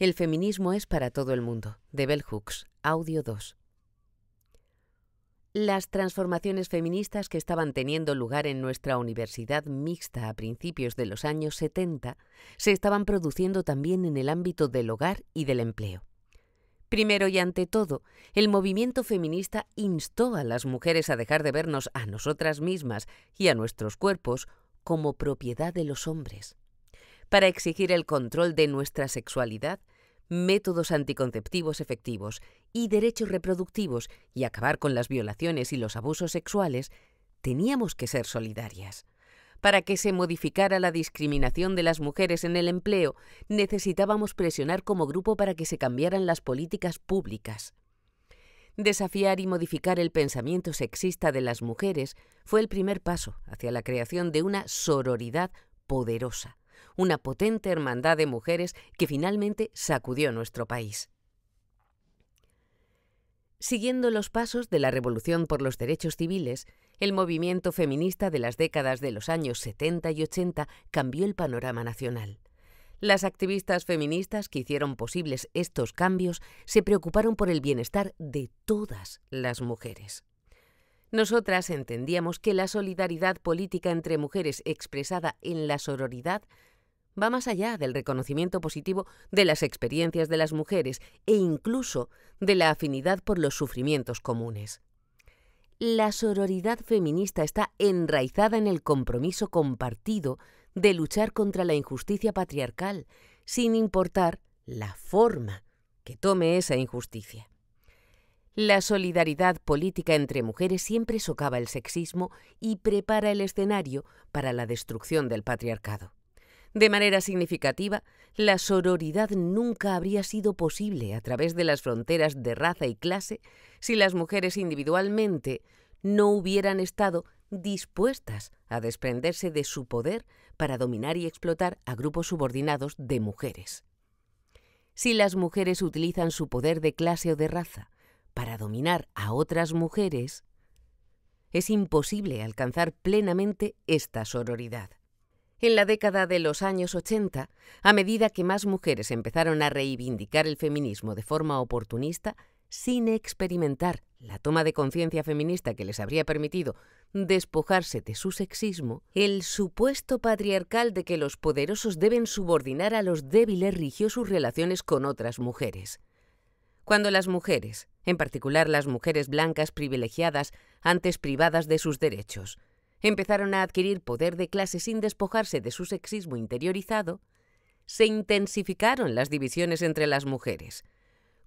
El feminismo es para todo el mundo, de Bell Hooks, audio 2. Las transformaciones feministas que estaban teniendo lugar en nuestra universidad mixta a principios de los años 70 se estaban produciendo también en el ámbito del hogar y del empleo. Primero y ante todo, el movimiento feminista instó a las mujeres a dejar de vernos a nosotras mismas y a nuestros cuerpos como propiedad de los hombres para exigir el control de nuestra sexualidad, métodos anticonceptivos efectivos y derechos reproductivos y acabar con las violaciones y los abusos sexuales, teníamos que ser solidarias. Para que se modificara la discriminación de las mujeres en el empleo, necesitábamos presionar como grupo para que se cambiaran las políticas públicas. Desafiar y modificar el pensamiento sexista de las mujeres fue el primer paso hacia la creación de una sororidad poderosa una potente hermandad de mujeres que finalmente sacudió nuestro país. Siguiendo los pasos de la Revolución por los Derechos Civiles, el movimiento feminista de las décadas de los años 70 y 80 cambió el panorama nacional. Las activistas feministas que hicieron posibles estos cambios se preocuparon por el bienestar de todas las mujeres. Nosotras entendíamos que la solidaridad política entre mujeres expresada en la sororidad va más allá del reconocimiento positivo de las experiencias de las mujeres e incluso de la afinidad por los sufrimientos comunes. La sororidad feminista está enraizada en el compromiso compartido de luchar contra la injusticia patriarcal, sin importar la forma que tome esa injusticia. La solidaridad política entre mujeres siempre socava el sexismo y prepara el escenario para la destrucción del patriarcado. De manera significativa, la sororidad nunca habría sido posible a través de las fronteras de raza y clase si las mujeres individualmente no hubieran estado dispuestas a desprenderse de su poder para dominar y explotar a grupos subordinados de mujeres. Si las mujeres utilizan su poder de clase o de raza para dominar a otras mujeres, es imposible alcanzar plenamente esta sororidad. En la década de los años 80, a medida que más mujeres empezaron a reivindicar el feminismo de forma oportunista, sin experimentar la toma de conciencia feminista que les habría permitido despojarse de su sexismo, el supuesto patriarcal de que los poderosos deben subordinar a los débiles rigió sus relaciones con otras mujeres. Cuando las mujeres, en particular las mujeres blancas privilegiadas, antes privadas de sus derechos, empezaron a adquirir poder de clase sin despojarse de su sexismo interiorizado, se intensificaron las divisiones entre las mujeres,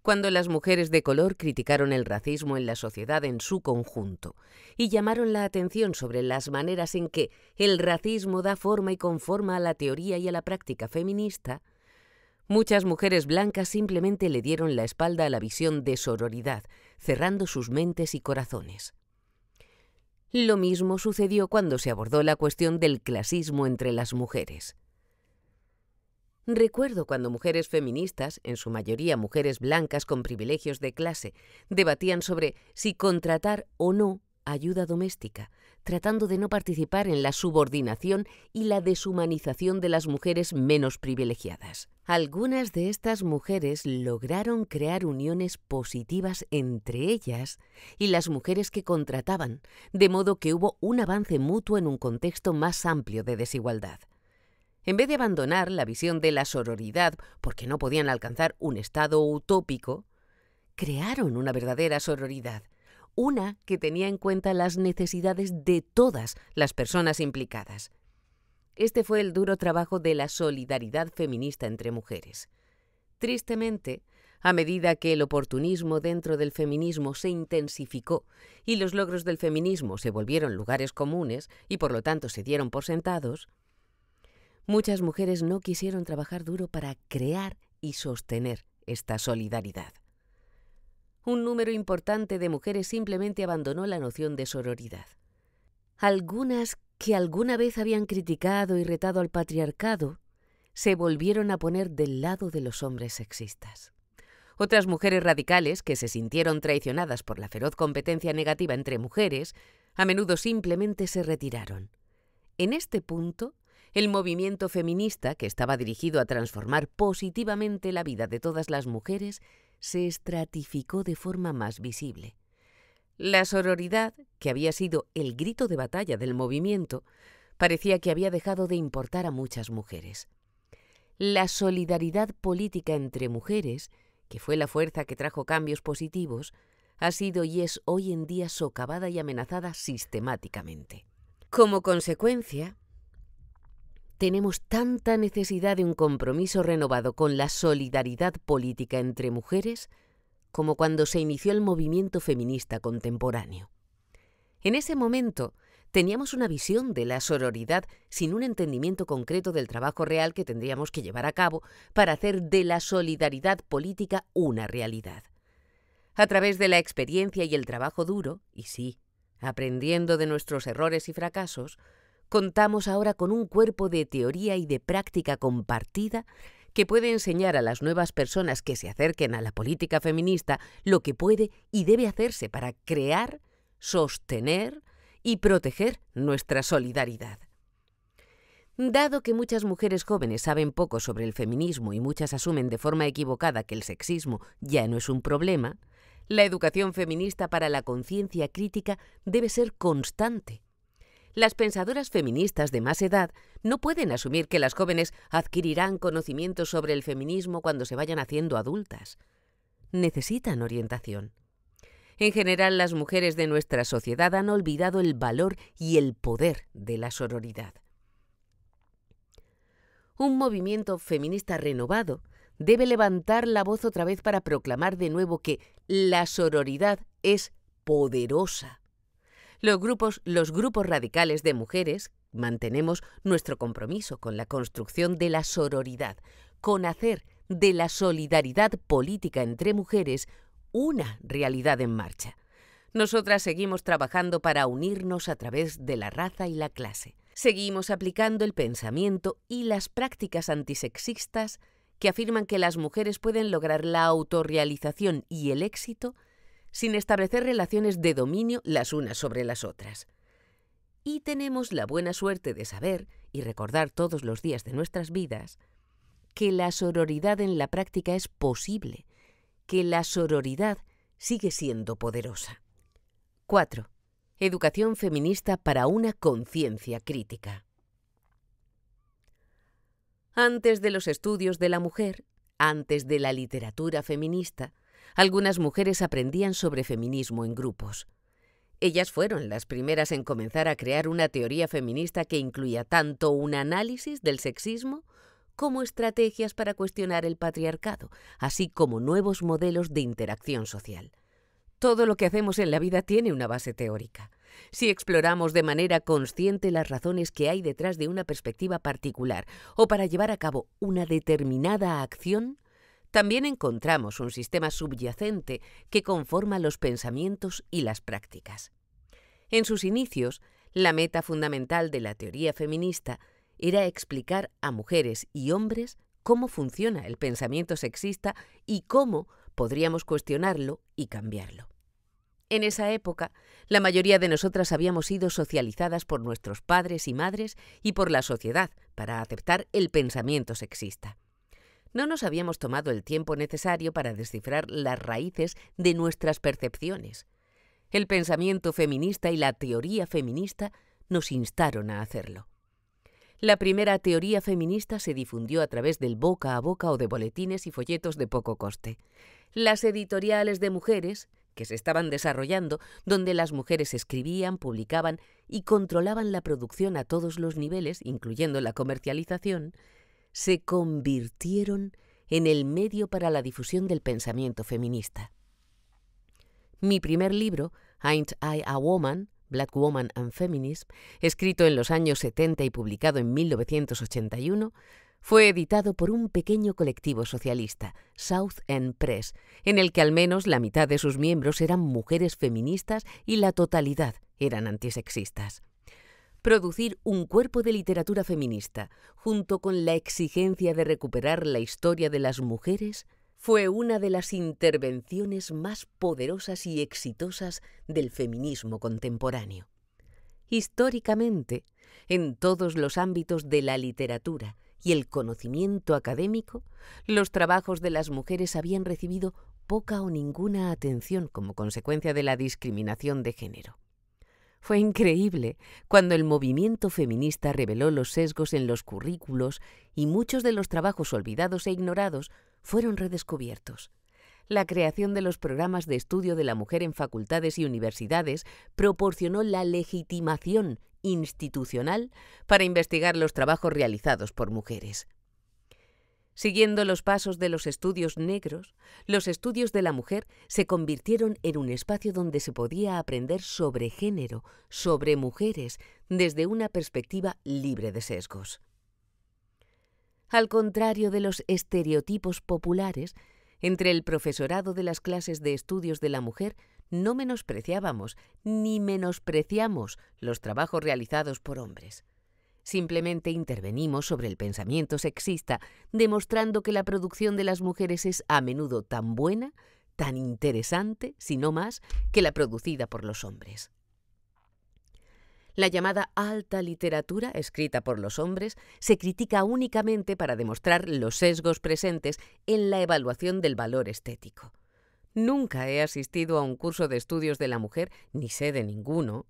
cuando las mujeres de color criticaron el racismo en la sociedad en su conjunto y llamaron la atención sobre las maneras en que el racismo da forma y conforma a la teoría y a la práctica feminista, muchas mujeres blancas simplemente le dieron la espalda a la visión de sororidad, cerrando sus mentes y corazones. Lo mismo sucedió cuando se abordó la cuestión del clasismo entre las mujeres. Recuerdo cuando mujeres feministas, en su mayoría mujeres blancas con privilegios de clase, debatían sobre si contratar o no ayuda doméstica, tratando de no participar en la subordinación y la deshumanización de las mujeres menos privilegiadas. Algunas de estas mujeres lograron crear uniones positivas entre ellas y las mujeres que contrataban, de modo que hubo un avance mutuo en un contexto más amplio de desigualdad. En vez de abandonar la visión de la sororidad porque no podían alcanzar un estado utópico, crearon una verdadera sororidad, una que tenía en cuenta las necesidades de todas las personas implicadas. Este fue el duro trabajo de la solidaridad feminista entre mujeres. Tristemente, a medida que el oportunismo dentro del feminismo se intensificó y los logros del feminismo se volvieron lugares comunes y por lo tanto se dieron por sentados, muchas mujeres no quisieron trabajar duro para crear y sostener esta solidaridad un número importante de mujeres simplemente abandonó la noción de sororidad. Algunas que alguna vez habían criticado y retado al patriarcado se volvieron a poner del lado de los hombres sexistas. Otras mujeres radicales que se sintieron traicionadas por la feroz competencia negativa entre mujeres, a menudo simplemente se retiraron. En este punto, el movimiento feminista, que estaba dirigido a transformar positivamente la vida de todas las mujeres, se estratificó de forma más visible. La sororidad, que había sido el grito de batalla del movimiento, parecía que había dejado de importar a muchas mujeres. La solidaridad política entre mujeres, que fue la fuerza que trajo cambios positivos, ha sido y es hoy en día socavada y amenazada sistemáticamente. Como consecuencia, tenemos tanta necesidad de un compromiso renovado con la solidaridad política entre mujeres como cuando se inició el movimiento feminista contemporáneo. En ese momento teníamos una visión de la sororidad sin un entendimiento concreto del trabajo real que tendríamos que llevar a cabo para hacer de la solidaridad política una realidad. A través de la experiencia y el trabajo duro, y sí, aprendiendo de nuestros errores y fracasos, contamos ahora con un cuerpo de teoría y de práctica compartida que puede enseñar a las nuevas personas que se acerquen a la política feminista lo que puede y debe hacerse para crear, sostener y proteger nuestra solidaridad. Dado que muchas mujeres jóvenes saben poco sobre el feminismo y muchas asumen de forma equivocada que el sexismo ya no es un problema, la educación feminista para la conciencia crítica debe ser constante las pensadoras feministas de más edad no pueden asumir que las jóvenes adquirirán conocimientos sobre el feminismo cuando se vayan haciendo adultas. Necesitan orientación. En general, las mujeres de nuestra sociedad han olvidado el valor y el poder de la sororidad. Un movimiento feminista renovado debe levantar la voz otra vez para proclamar de nuevo que la sororidad es poderosa los grupos, radicales de mujeres mantenemos nuestro compromiso con la construcción de la sororidad, con hacer de la solidaridad política entre mujeres una realidad en marcha. Nosotras seguimos trabajando para unirnos a través de la raza y la clase. Seguimos aplicando el pensamiento y las prácticas antisexistas que afirman que las mujeres pueden lograr la autorrealización y el éxito sin establecer relaciones de dominio las unas sobre las otras. Y tenemos la buena suerte de saber y recordar todos los días de nuestras vidas que la sororidad en la práctica es posible, que la sororidad sigue siendo poderosa. 4. Educación feminista para una conciencia crítica. Antes de los estudios de la mujer, antes de la literatura feminista, algunas mujeres aprendían sobre feminismo en grupos. Ellas fueron las primeras en comenzar a crear una teoría feminista que incluía tanto un análisis del sexismo como estrategias para cuestionar el patriarcado, así como nuevos modelos de interacción social. Todo lo que hacemos en la vida tiene una base teórica. Si exploramos de manera consciente las razones que hay detrás de una perspectiva particular o para llevar a cabo una determinada acción, también encontramos un sistema subyacente que conforma los pensamientos y las prácticas. En sus inicios, la meta fundamental de la teoría feminista era explicar a mujeres y hombres cómo funciona el pensamiento sexista y cómo podríamos cuestionarlo y cambiarlo. En esa época, la mayoría de nosotras habíamos sido socializadas por nuestros padres y madres y por la sociedad para aceptar el pensamiento sexista no nos habíamos tomado el tiempo necesario para descifrar las raíces de nuestras percepciones. El pensamiento feminista y la teoría feminista nos instaron a hacerlo. La primera teoría feminista se difundió a través del boca a boca o de boletines y folletos de poco coste. Las editoriales de mujeres, que se estaban desarrollando, donde las mujeres escribían, publicaban y controlaban la producción a todos los niveles, incluyendo la comercialización, se convirtieron en el medio para la difusión del pensamiento feminista. Mi primer libro, Ain't I a Woman? Black Woman and Feminism, escrito en los años 70 y publicado en 1981, fue editado por un pequeño colectivo socialista, South End Press, en el que al menos la mitad de sus miembros eran mujeres feministas y la totalidad eran antisexistas. Producir un cuerpo de literatura feminista, junto con la exigencia de recuperar la historia de las mujeres, fue una de las intervenciones más poderosas y exitosas del feminismo contemporáneo. Históricamente, en todos los ámbitos de la literatura y el conocimiento académico, los trabajos de las mujeres habían recibido poca o ninguna atención como consecuencia de la discriminación de género. Fue increíble cuando el movimiento feminista reveló los sesgos en los currículos y muchos de los trabajos olvidados e ignorados fueron redescubiertos. La creación de los programas de estudio de la mujer en facultades y universidades proporcionó la legitimación institucional para investigar los trabajos realizados por mujeres. Siguiendo los pasos de los estudios negros, los estudios de la mujer se convirtieron en un espacio donde se podía aprender sobre género, sobre mujeres, desde una perspectiva libre de sesgos. Al contrario de los estereotipos populares, entre el profesorado de las clases de estudios de la mujer no menospreciábamos ni menospreciamos los trabajos realizados por hombres. Simplemente intervenimos sobre el pensamiento sexista, demostrando que la producción de las mujeres es a menudo tan buena, tan interesante, si no más, que la producida por los hombres. La llamada alta literatura, escrita por los hombres, se critica únicamente para demostrar los sesgos presentes en la evaluación del valor estético. Nunca he asistido a un curso de estudios de la mujer, ni sé de ninguno,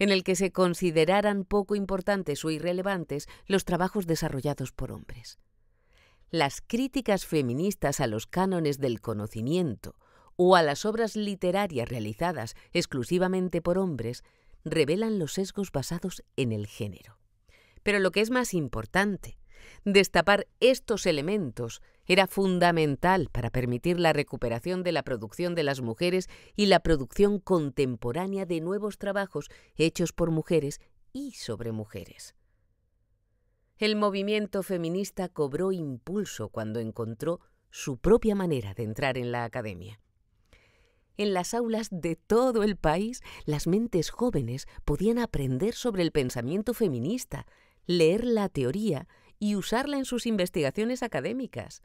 en el que se consideraran poco importantes o irrelevantes los trabajos desarrollados por hombres. Las críticas feministas a los cánones del conocimiento o a las obras literarias realizadas exclusivamente por hombres revelan los sesgos basados en el género. Pero lo que es más importante, destapar estos elementos era fundamental para permitir la recuperación de la producción de las mujeres y la producción contemporánea de nuevos trabajos hechos por mujeres y sobre mujeres. El movimiento feminista cobró impulso cuando encontró su propia manera de entrar en la academia. En las aulas de todo el país, las mentes jóvenes podían aprender sobre el pensamiento feminista, leer la teoría y usarla en sus investigaciones académicas.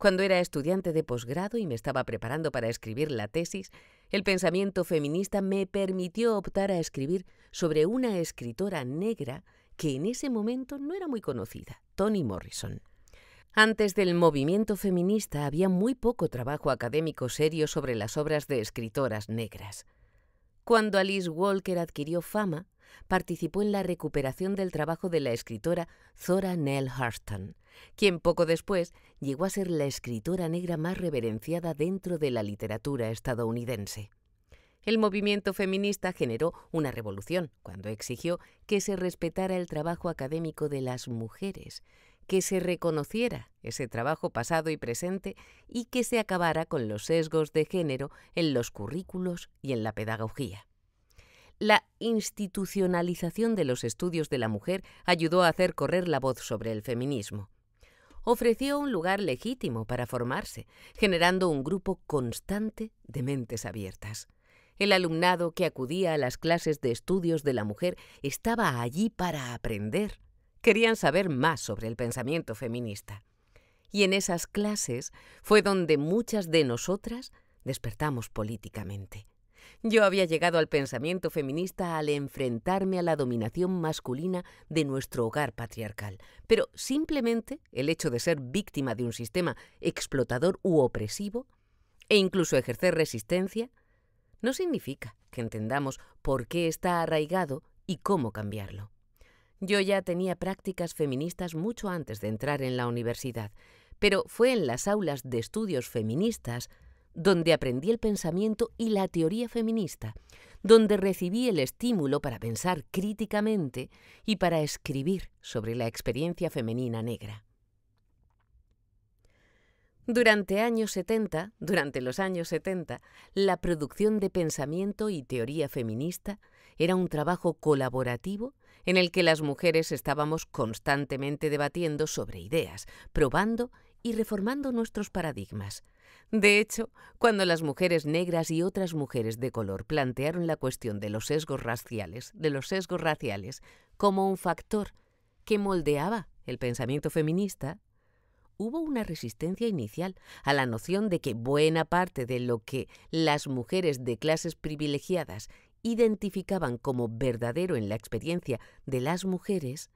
Cuando era estudiante de posgrado y me estaba preparando para escribir la tesis, el pensamiento feminista me permitió optar a escribir sobre una escritora negra que en ese momento no era muy conocida, Toni Morrison. Antes del movimiento feminista había muy poco trabajo académico serio sobre las obras de escritoras negras. Cuando Alice Walker adquirió fama, participó en la recuperación del trabajo de la escritora Zora Neale Hurston quien poco después llegó a ser la escritora negra más reverenciada dentro de la literatura estadounidense. El movimiento feminista generó una revolución cuando exigió que se respetara el trabajo académico de las mujeres, que se reconociera ese trabajo pasado y presente y que se acabara con los sesgos de género en los currículos y en la pedagogía. La institucionalización de los estudios de la mujer ayudó a hacer correr la voz sobre el feminismo ofreció un lugar legítimo para formarse, generando un grupo constante de mentes abiertas. El alumnado que acudía a las clases de estudios de la mujer estaba allí para aprender. Querían saber más sobre el pensamiento feminista. Y en esas clases fue donde muchas de nosotras despertamos políticamente. Yo había llegado al pensamiento feminista al enfrentarme a la dominación masculina de nuestro hogar patriarcal, pero simplemente el hecho de ser víctima de un sistema explotador u opresivo, e incluso ejercer resistencia, no significa que entendamos por qué está arraigado y cómo cambiarlo. Yo ya tenía prácticas feministas mucho antes de entrar en la universidad, pero fue en las aulas de estudios feministas donde aprendí el pensamiento y la teoría feminista, donde recibí el estímulo para pensar críticamente y para escribir sobre la experiencia femenina negra. Durante años 70, durante los años 70, la producción de pensamiento y teoría feminista era un trabajo colaborativo en el que las mujeres estábamos constantemente debatiendo sobre ideas, probando y reformando nuestros paradigmas, de hecho, cuando las mujeres negras y otras mujeres de color plantearon la cuestión de los sesgos raciales, de los sesgos raciales como un factor que moldeaba el pensamiento feminista, hubo una resistencia inicial a la noción de que buena parte de lo que las mujeres de clases privilegiadas identificaban como verdadero en la experiencia de las mujeres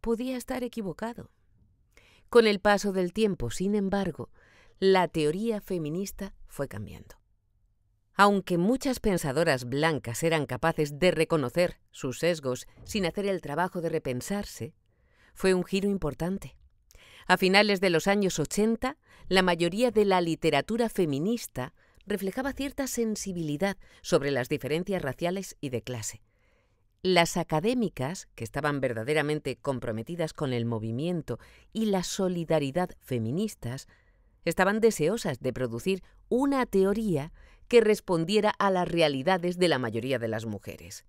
podía estar equivocado. Con el paso del tiempo, sin embargo, la teoría feminista fue cambiando. Aunque muchas pensadoras blancas eran capaces de reconocer sus sesgos sin hacer el trabajo de repensarse, fue un giro importante. A finales de los años 80, la mayoría de la literatura feminista reflejaba cierta sensibilidad sobre las diferencias raciales y de clase. Las académicas, que estaban verdaderamente comprometidas con el movimiento y la solidaridad feministas, estaban deseosas de producir una teoría que respondiera a las realidades de la mayoría de las mujeres.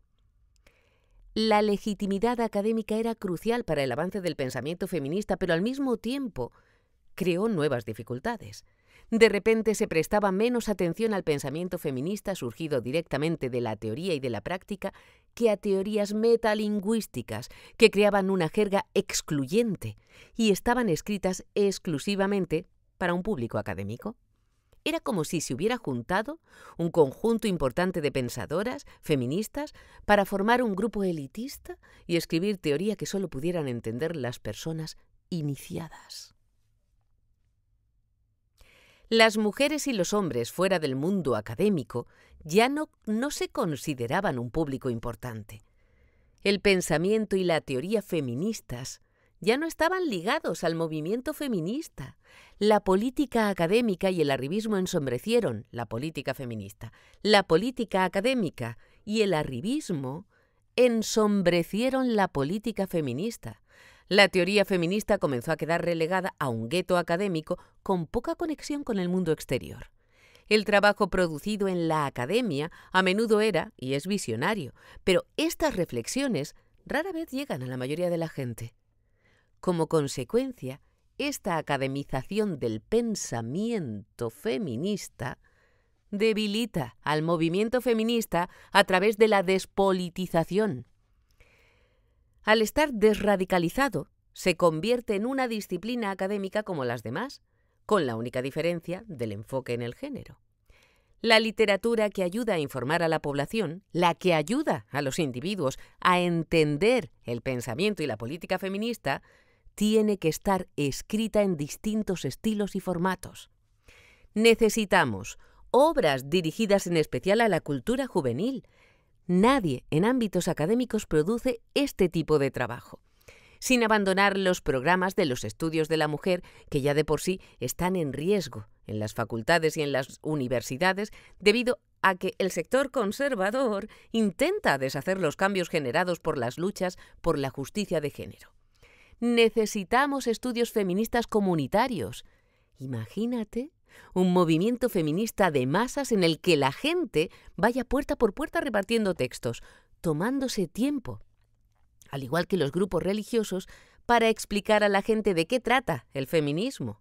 La legitimidad académica era crucial para el avance del pensamiento feminista, pero al mismo tiempo creó nuevas dificultades. De repente se prestaba menos atención al pensamiento feminista surgido directamente de la teoría y de la práctica que a teorías metalingüísticas que creaban una jerga excluyente y estaban escritas exclusivamente para un público académico. Era como si se hubiera juntado un conjunto importante de pensadoras, feministas, para formar un grupo elitista y escribir teoría que solo pudieran entender las personas iniciadas. Las mujeres y los hombres fuera del mundo académico ya no, no se consideraban un público importante. El pensamiento y la teoría feministas ya no estaban ligados al movimiento feminista. La política académica y el arribismo ensombrecieron la política feminista. La política académica y el arribismo ensombrecieron la política feminista. La teoría feminista comenzó a quedar relegada a un gueto académico con poca conexión con el mundo exterior. El trabajo producido en la academia a menudo era y es visionario, pero estas reflexiones rara vez llegan a la mayoría de la gente. Como consecuencia, esta academización del pensamiento feminista debilita al movimiento feminista a través de la despolitización. Al estar desradicalizado, se convierte en una disciplina académica como las demás, con la única diferencia del enfoque en el género. La literatura que ayuda a informar a la población, la que ayuda a los individuos a entender el pensamiento y la política feminista, tiene que estar escrita en distintos estilos y formatos. Necesitamos obras dirigidas en especial a la cultura juvenil. Nadie en ámbitos académicos produce este tipo de trabajo, sin abandonar los programas de los estudios de la mujer que ya de por sí están en riesgo en las facultades y en las universidades debido a que el sector conservador intenta deshacer los cambios generados por las luchas por la justicia de género. Necesitamos estudios feministas comunitarios. Imagínate un movimiento feminista de masas en el que la gente vaya puerta por puerta repartiendo textos, tomándose tiempo, al igual que los grupos religiosos, para explicar a la gente de qué trata el feminismo.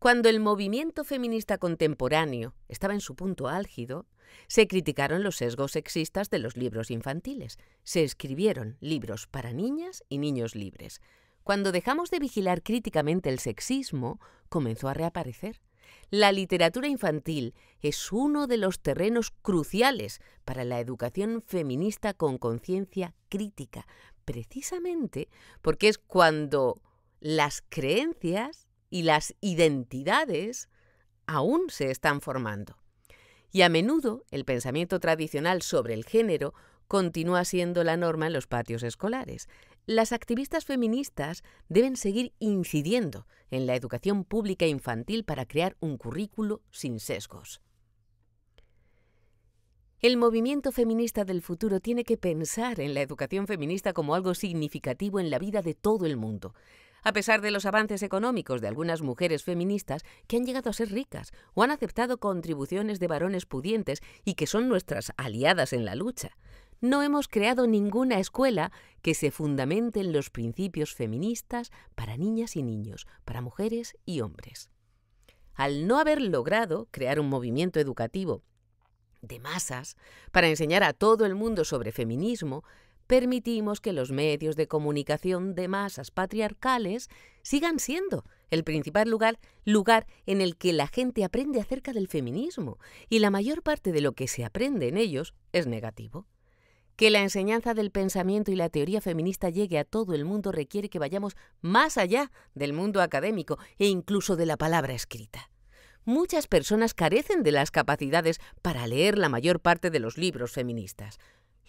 Cuando el movimiento feminista contemporáneo estaba en su punto álgido, se criticaron los sesgos sexistas de los libros infantiles. Se escribieron libros para niñas y niños libres. Cuando dejamos de vigilar críticamente el sexismo, comenzó a reaparecer. La literatura infantil es uno de los terrenos cruciales para la educación feminista con conciencia crítica, precisamente porque es cuando las creencias y las identidades aún se están formando. Y a menudo el pensamiento tradicional sobre el género continúa siendo la norma en los patios escolares. Las activistas feministas deben seguir incidiendo en la educación pública infantil para crear un currículo sin sesgos. El movimiento feminista del futuro tiene que pensar en la educación feminista como algo significativo en la vida de todo el mundo, a pesar de los avances económicos de algunas mujeres feministas que han llegado a ser ricas o han aceptado contribuciones de varones pudientes y que son nuestras aliadas en la lucha. No hemos creado ninguna escuela que se fundamente en los principios feministas para niñas y niños, para mujeres y hombres. Al no haber logrado crear un movimiento educativo de masas para enseñar a todo el mundo sobre feminismo, permitimos que los medios de comunicación de masas patriarcales sigan siendo el principal lugar, lugar en el que la gente aprende acerca del feminismo y la mayor parte de lo que se aprende en ellos es negativo. Que la enseñanza del pensamiento y la teoría feminista llegue a todo el mundo requiere que vayamos más allá del mundo académico e incluso de la palabra escrita. Muchas personas carecen de las capacidades para leer la mayor parte de los libros feministas.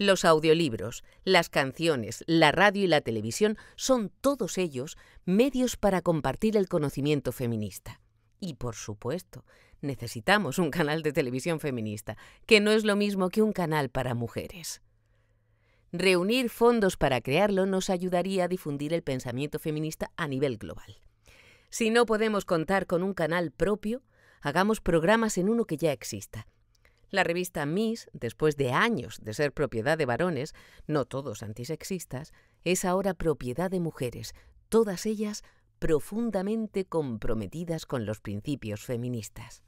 Los audiolibros, las canciones, la radio y la televisión son todos ellos medios para compartir el conocimiento feminista. Y por supuesto, necesitamos un canal de televisión feminista, que no es lo mismo que un canal para mujeres. Reunir fondos para crearlo nos ayudaría a difundir el pensamiento feminista a nivel global. Si no podemos contar con un canal propio, hagamos programas en uno que ya exista la revista Miss, después de años de ser propiedad de varones, no todos antisexistas, es ahora propiedad de mujeres, todas ellas profundamente comprometidas con los principios feministas.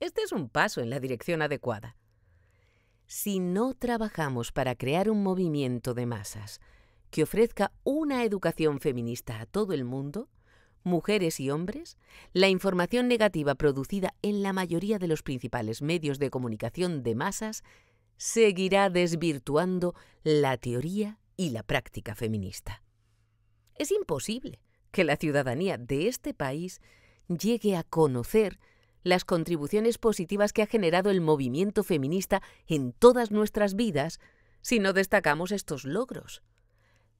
Este es un paso en la dirección adecuada. Si no trabajamos para crear un movimiento de masas que ofrezca una educación feminista a todo el mundo, mujeres y hombres, la información negativa producida en la mayoría de los principales medios de comunicación de masas seguirá desvirtuando la teoría y la práctica feminista. Es imposible que la ciudadanía de este país llegue a conocer las contribuciones positivas que ha generado el movimiento feminista en todas nuestras vidas si no destacamos estos logros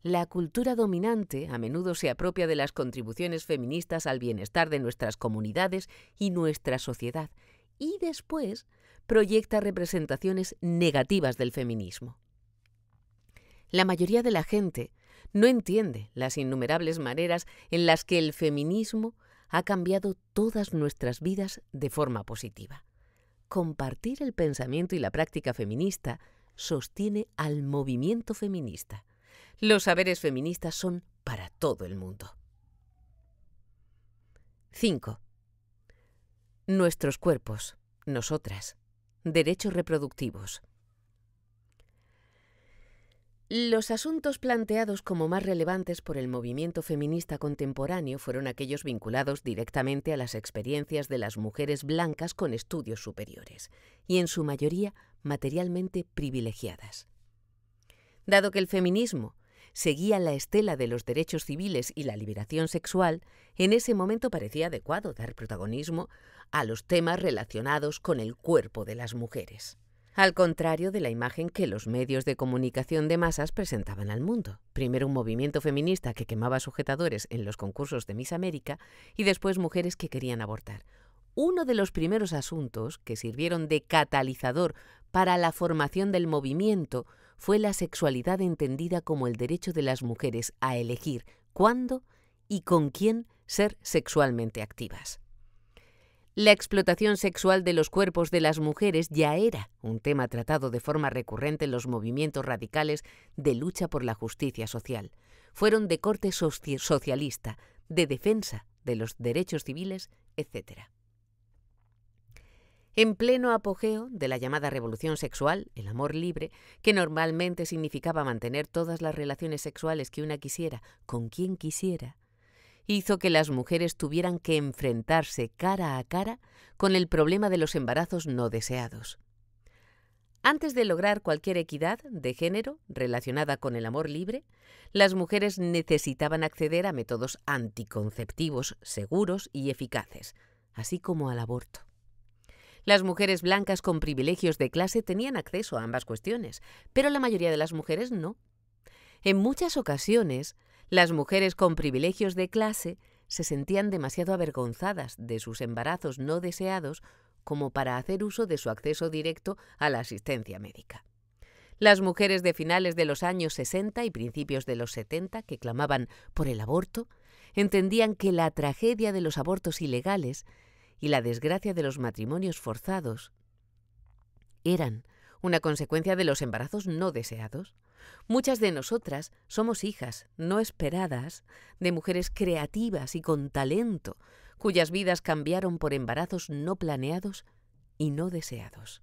la cultura dominante a menudo se apropia de las contribuciones feministas al bienestar de nuestras comunidades y nuestra sociedad, y después proyecta representaciones negativas del feminismo. La mayoría de la gente no entiende las innumerables maneras en las que el feminismo ha cambiado todas nuestras vidas de forma positiva. Compartir el pensamiento y la práctica feminista sostiene al movimiento feminista los saberes feministas son para todo el mundo. 5. Nuestros cuerpos, nosotras, derechos reproductivos. Los asuntos planteados como más relevantes por el movimiento feminista contemporáneo fueron aquellos vinculados directamente a las experiencias de las mujeres blancas con estudios superiores, y en su mayoría materialmente privilegiadas. Dado que el feminismo seguía la estela de los derechos civiles y la liberación sexual, en ese momento parecía adecuado dar protagonismo a los temas relacionados con el cuerpo de las mujeres, al contrario de la imagen que los medios de comunicación de masas presentaban al mundo. Primero un movimiento feminista que quemaba sujetadores en los concursos de Miss América y después mujeres que querían abortar. Uno de los primeros asuntos que sirvieron de catalizador para la formación del movimiento fue la sexualidad entendida como el derecho de las mujeres a elegir cuándo y con quién ser sexualmente activas. La explotación sexual de los cuerpos de las mujeres ya era un tema tratado de forma recurrente en los movimientos radicales de lucha por la justicia social. Fueron de corte socialista, de defensa de los derechos civiles, etc en pleno apogeo de la llamada revolución sexual, el amor libre, que normalmente significaba mantener todas las relaciones sexuales que una quisiera con quien quisiera, hizo que las mujeres tuvieran que enfrentarse cara a cara con el problema de los embarazos no deseados. Antes de lograr cualquier equidad de género relacionada con el amor libre, las mujeres necesitaban acceder a métodos anticonceptivos seguros y eficaces, así como al aborto. Las mujeres blancas con privilegios de clase tenían acceso a ambas cuestiones, pero la mayoría de las mujeres no. En muchas ocasiones, las mujeres con privilegios de clase se sentían demasiado avergonzadas de sus embarazos no deseados como para hacer uso de su acceso directo a la asistencia médica. Las mujeres de finales de los años 60 y principios de los 70 que clamaban por el aborto entendían que la tragedia de los abortos ilegales y la desgracia de los matrimonios forzados eran una consecuencia de los embarazos no deseados. Muchas de nosotras somos hijas no esperadas de mujeres creativas y con talento, cuyas vidas cambiaron por embarazos no planeados y no deseados.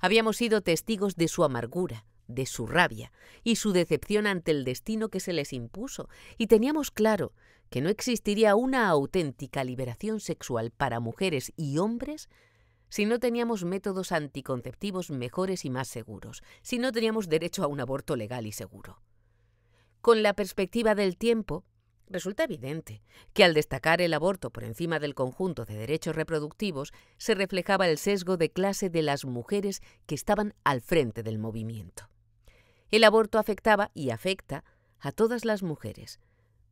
Habíamos sido testigos de su amargura, de su rabia y su decepción ante el destino que se les impuso, y teníamos claro que no existiría una auténtica liberación sexual para mujeres y hombres si no teníamos métodos anticonceptivos mejores y más seguros, si no teníamos derecho a un aborto legal y seguro. Con la perspectiva del tiempo, resulta evidente que al destacar el aborto por encima del conjunto de derechos reproductivos, se reflejaba el sesgo de clase de las mujeres que estaban al frente del movimiento. El aborto afectaba y afecta a todas las mujeres,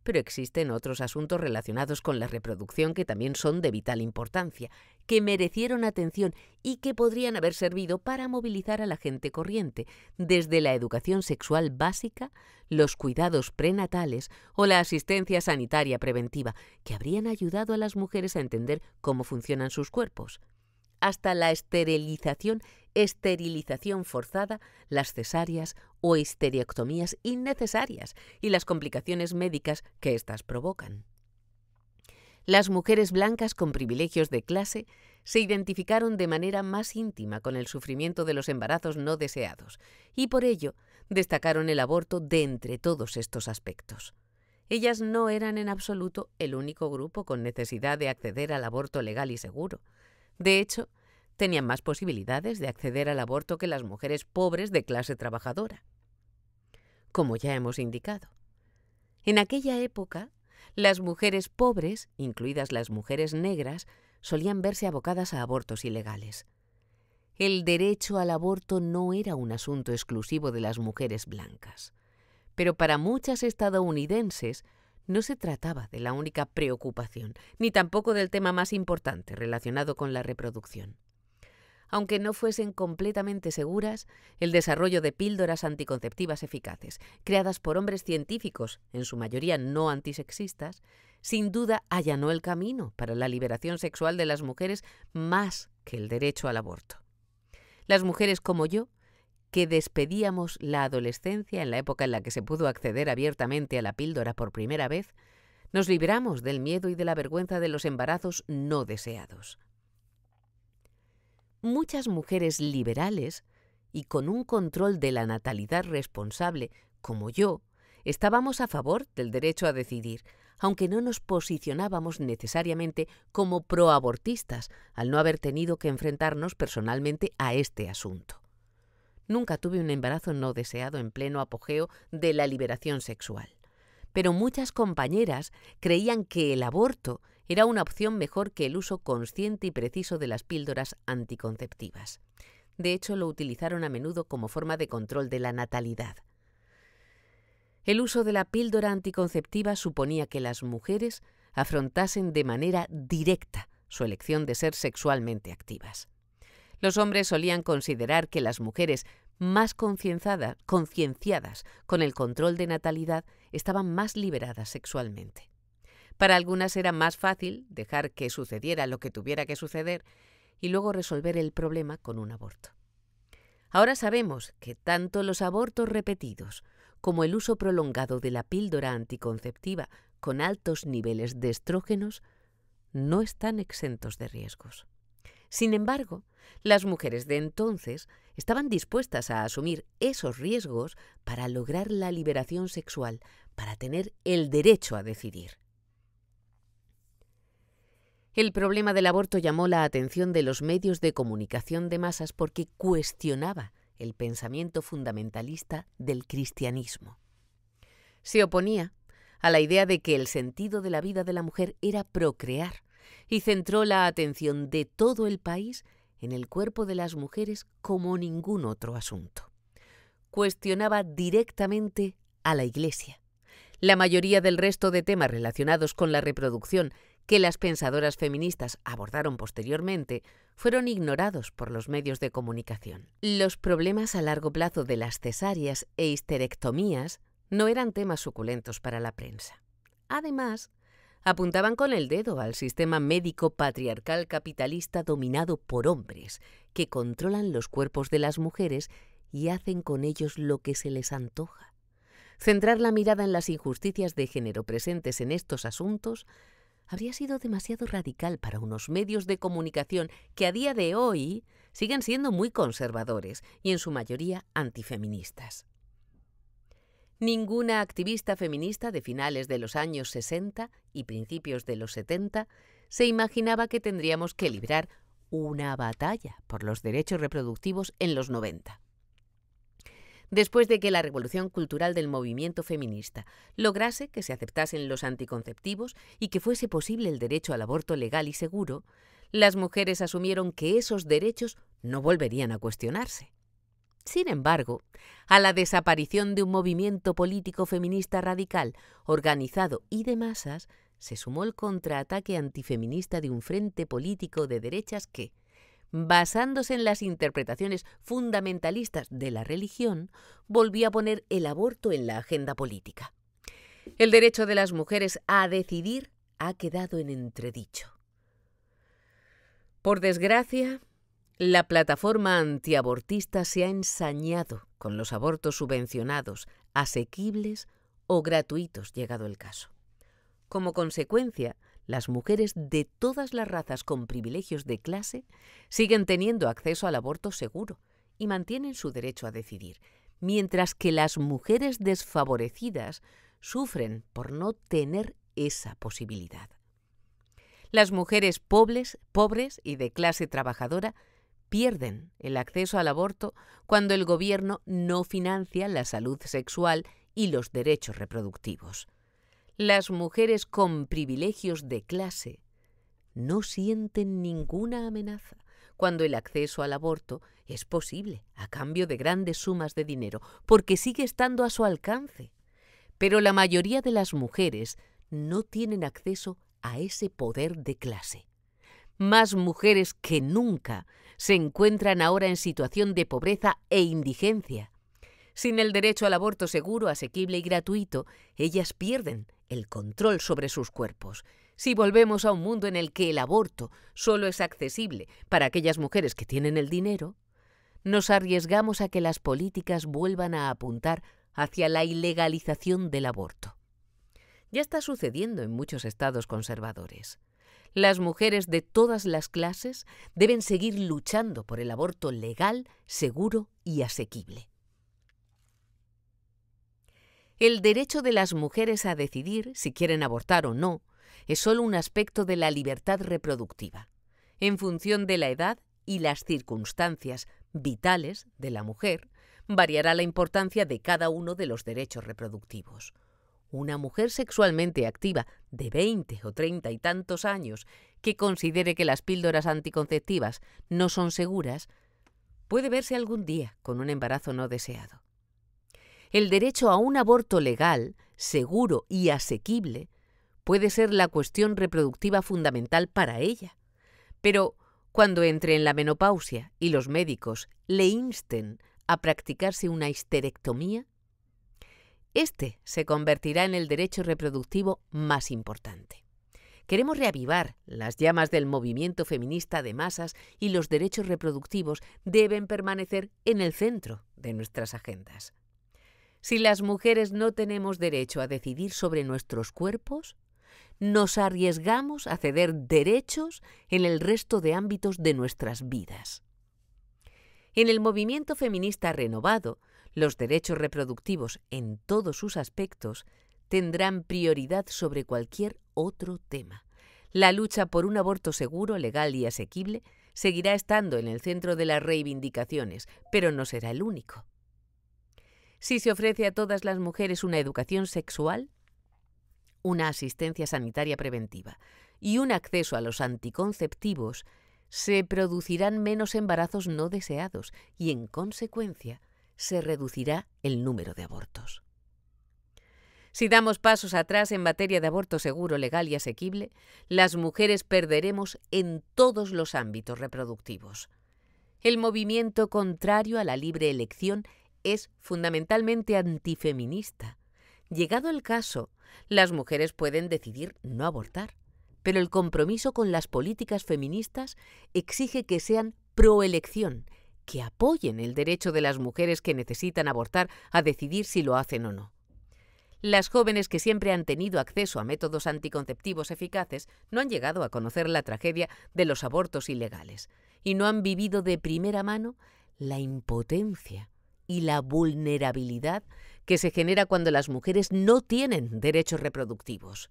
pero existen otros asuntos relacionados con la reproducción que también son de vital importancia, que merecieron atención y que podrían haber servido para movilizar a la gente corriente, desde la educación sexual básica, los cuidados prenatales o la asistencia sanitaria preventiva, que habrían ayudado a las mujeres a entender cómo funcionan sus cuerpos hasta la esterilización esterilización forzada, las cesáreas o histerectomías innecesarias y las complicaciones médicas que éstas provocan. Las mujeres blancas con privilegios de clase se identificaron de manera más íntima con el sufrimiento de los embarazos no deseados y por ello destacaron el aborto de entre todos estos aspectos. Ellas no eran en absoluto el único grupo con necesidad de acceder al aborto legal y seguro. De hecho, tenían más posibilidades de acceder al aborto que las mujeres pobres de clase trabajadora. Como ya hemos indicado, en aquella época las mujeres pobres, incluidas las mujeres negras, solían verse abocadas a abortos ilegales. El derecho al aborto no era un asunto exclusivo de las mujeres blancas, pero para muchas estadounidenses no se trataba de la única preocupación, ni tampoco del tema más importante relacionado con la reproducción aunque no fuesen completamente seguras, el desarrollo de píldoras anticonceptivas eficaces, creadas por hombres científicos, en su mayoría no antisexistas, sin duda allanó el camino para la liberación sexual de las mujeres más que el derecho al aborto. Las mujeres como yo, que despedíamos la adolescencia en la época en la que se pudo acceder abiertamente a la píldora por primera vez, nos libramos del miedo y de la vergüenza de los embarazos no deseados muchas mujeres liberales y con un control de la natalidad responsable, como yo, estábamos a favor del derecho a decidir, aunque no nos posicionábamos necesariamente como proabortistas al no haber tenido que enfrentarnos personalmente a este asunto. Nunca tuve un embarazo no deseado en pleno apogeo de la liberación sexual, pero muchas compañeras creían que el aborto era una opción mejor que el uso consciente y preciso de las píldoras anticonceptivas. De hecho, lo utilizaron a menudo como forma de control de la natalidad. El uso de la píldora anticonceptiva suponía que las mujeres afrontasen de manera directa su elección de ser sexualmente activas. Los hombres solían considerar que las mujeres más concienciadas con el control de natalidad estaban más liberadas sexualmente. Para algunas era más fácil dejar que sucediera lo que tuviera que suceder y luego resolver el problema con un aborto. Ahora sabemos que tanto los abortos repetidos como el uso prolongado de la píldora anticonceptiva con altos niveles de estrógenos no están exentos de riesgos. Sin embargo, las mujeres de entonces estaban dispuestas a asumir esos riesgos para lograr la liberación sexual, para tener el derecho a decidir. El problema del aborto llamó la atención de los medios de comunicación de masas porque cuestionaba el pensamiento fundamentalista del cristianismo. Se oponía a la idea de que el sentido de la vida de la mujer era procrear y centró la atención de todo el país en el cuerpo de las mujeres como ningún otro asunto. Cuestionaba directamente a la Iglesia. La mayoría del resto de temas relacionados con la reproducción que las pensadoras feministas abordaron posteriormente, fueron ignorados por los medios de comunicación. Los problemas a largo plazo de las cesáreas e histerectomías no eran temas suculentos para la prensa. Además, apuntaban con el dedo al sistema médico patriarcal capitalista dominado por hombres, que controlan los cuerpos de las mujeres y hacen con ellos lo que se les antoja. Centrar la mirada en las injusticias de género presentes en estos asuntos habría sido demasiado radical para unos medios de comunicación que a día de hoy siguen siendo muy conservadores y en su mayoría antifeministas. Ninguna activista feminista de finales de los años 60 y principios de los 70 se imaginaba que tendríamos que librar una batalla por los derechos reproductivos en los 90 después de que la revolución cultural del movimiento feminista lograse que se aceptasen los anticonceptivos y que fuese posible el derecho al aborto legal y seguro, las mujeres asumieron que esos derechos no volverían a cuestionarse. Sin embargo, a la desaparición de un movimiento político feminista radical, organizado y de masas, se sumó el contraataque antifeminista de un frente político de derechas que, basándose en las interpretaciones fundamentalistas de la religión, volvió a poner el aborto en la agenda política. El derecho de las mujeres a decidir ha quedado en entredicho. Por desgracia, la plataforma antiabortista se ha ensañado con los abortos subvencionados, asequibles o gratuitos, llegado el caso. Como consecuencia, las mujeres de todas las razas con privilegios de clase siguen teniendo acceso al aborto seguro y mantienen su derecho a decidir, mientras que las mujeres desfavorecidas sufren por no tener esa posibilidad. Las mujeres pobres, pobres y de clase trabajadora pierden el acceso al aborto cuando el gobierno no financia la salud sexual y los derechos reproductivos las mujeres con privilegios de clase no sienten ninguna amenaza cuando el acceso al aborto es posible a cambio de grandes sumas de dinero, porque sigue estando a su alcance. Pero la mayoría de las mujeres no tienen acceso a ese poder de clase. Más mujeres que nunca se encuentran ahora en situación de pobreza e indigencia. Sin el derecho al aborto seguro, asequible y gratuito, ellas pierden el control sobre sus cuerpos. Si volvemos a un mundo en el que el aborto solo es accesible para aquellas mujeres que tienen el dinero, nos arriesgamos a que las políticas vuelvan a apuntar hacia la ilegalización del aborto. Ya está sucediendo en muchos estados conservadores. Las mujeres de todas las clases deben seguir luchando por el aborto legal, seguro y asequible. El derecho de las mujeres a decidir si quieren abortar o no es solo un aspecto de la libertad reproductiva. En función de la edad y las circunstancias vitales de la mujer, variará la importancia de cada uno de los derechos reproductivos. Una mujer sexualmente activa de 20 o 30 y tantos años que considere que las píldoras anticonceptivas no son seguras puede verse algún día con un embarazo no deseado. El derecho a un aborto legal, seguro y asequible puede ser la cuestión reproductiva fundamental para ella. Pero cuando entre en la menopausia y los médicos le insten a practicarse una histerectomía, este se convertirá en el derecho reproductivo más importante. Queremos reavivar las llamas del movimiento feminista de masas y los derechos reproductivos deben permanecer en el centro de nuestras agendas. Si las mujeres no tenemos derecho a decidir sobre nuestros cuerpos, nos arriesgamos a ceder derechos en el resto de ámbitos de nuestras vidas. En el movimiento feminista renovado, los derechos reproductivos en todos sus aspectos tendrán prioridad sobre cualquier otro tema. La lucha por un aborto seguro, legal y asequible seguirá estando en el centro de las reivindicaciones, pero no será el único si se ofrece a todas las mujeres una educación sexual, una asistencia sanitaria preventiva y un acceso a los anticonceptivos, se producirán menos embarazos no deseados y, en consecuencia, se reducirá el número de abortos. Si damos pasos atrás en materia de aborto seguro, legal y asequible, las mujeres perderemos en todos los ámbitos reproductivos. El movimiento contrario a la libre elección es fundamentalmente antifeminista. Llegado el caso, las mujeres pueden decidir no abortar, pero el compromiso con las políticas feministas exige que sean proelección, que apoyen el derecho de las mujeres que necesitan abortar a decidir si lo hacen o no. Las jóvenes que siempre han tenido acceso a métodos anticonceptivos eficaces no han llegado a conocer la tragedia de los abortos ilegales y no han vivido de primera mano la impotencia y la vulnerabilidad que se genera cuando las mujeres no tienen derechos reproductivos.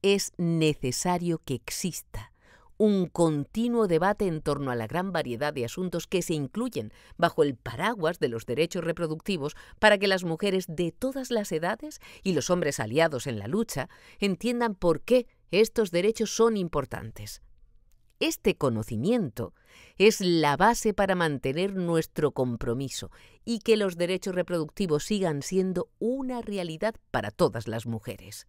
Es necesario que exista un continuo debate en torno a la gran variedad de asuntos que se incluyen bajo el paraguas de los derechos reproductivos para que las mujeres de todas las edades y los hombres aliados en la lucha entiendan por qué estos derechos son importantes. Este conocimiento es la base para mantener nuestro compromiso y que los derechos reproductivos sigan siendo una realidad para todas las mujeres.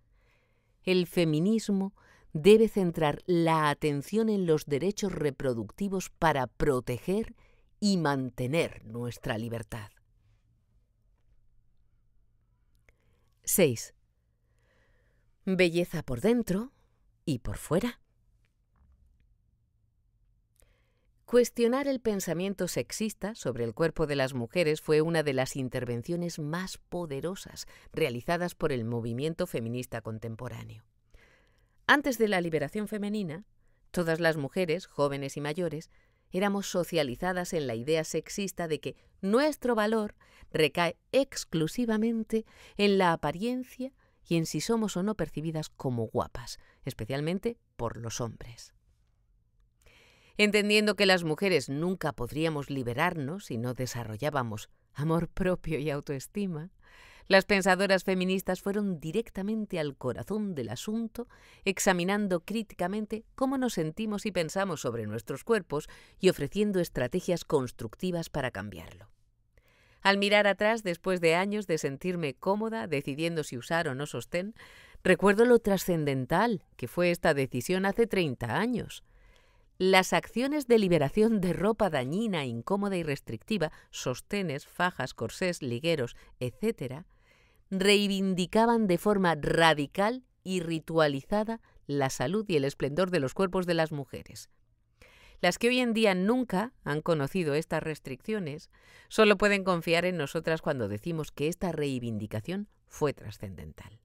El feminismo debe centrar la atención en los derechos reproductivos para proteger y mantener nuestra libertad. 6. Belleza por dentro y por fuera. Cuestionar el pensamiento sexista sobre el cuerpo de las mujeres fue una de las intervenciones más poderosas realizadas por el movimiento feminista contemporáneo. Antes de la liberación femenina, todas las mujeres, jóvenes y mayores, éramos socializadas en la idea sexista de que nuestro valor recae exclusivamente en la apariencia y en si somos o no percibidas como guapas, especialmente por los hombres entendiendo que las mujeres nunca podríamos liberarnos si no desarrollábamos amor propio y autoestima, las pensadoras feministas fueron directamente al corazón del asunto, examinando críticamente cómo nos sentimos y pensamos sobre nuestros cuerpos y ofreciendo estrategias constructivas para cambiarlo. Al mirar atrás, después de años de sentirme cómoda decidiendo si usar o no sostén, recuerdo lo trascendental que fue esta decisión hace 30 años. Las acciones de liberación de ropa dañina, incómoda y restrictiva, sostenes, fajas, corsés, ligueros, etc., reivindicaban de forma radical y ritualizada la salud y el esplendor de los cuerpos de las mujeres. Las que hoy en día nunca han conocido estas restricciones solo pueden confiar en nosotras cuando decimos que esta reivindicación fue trascendental.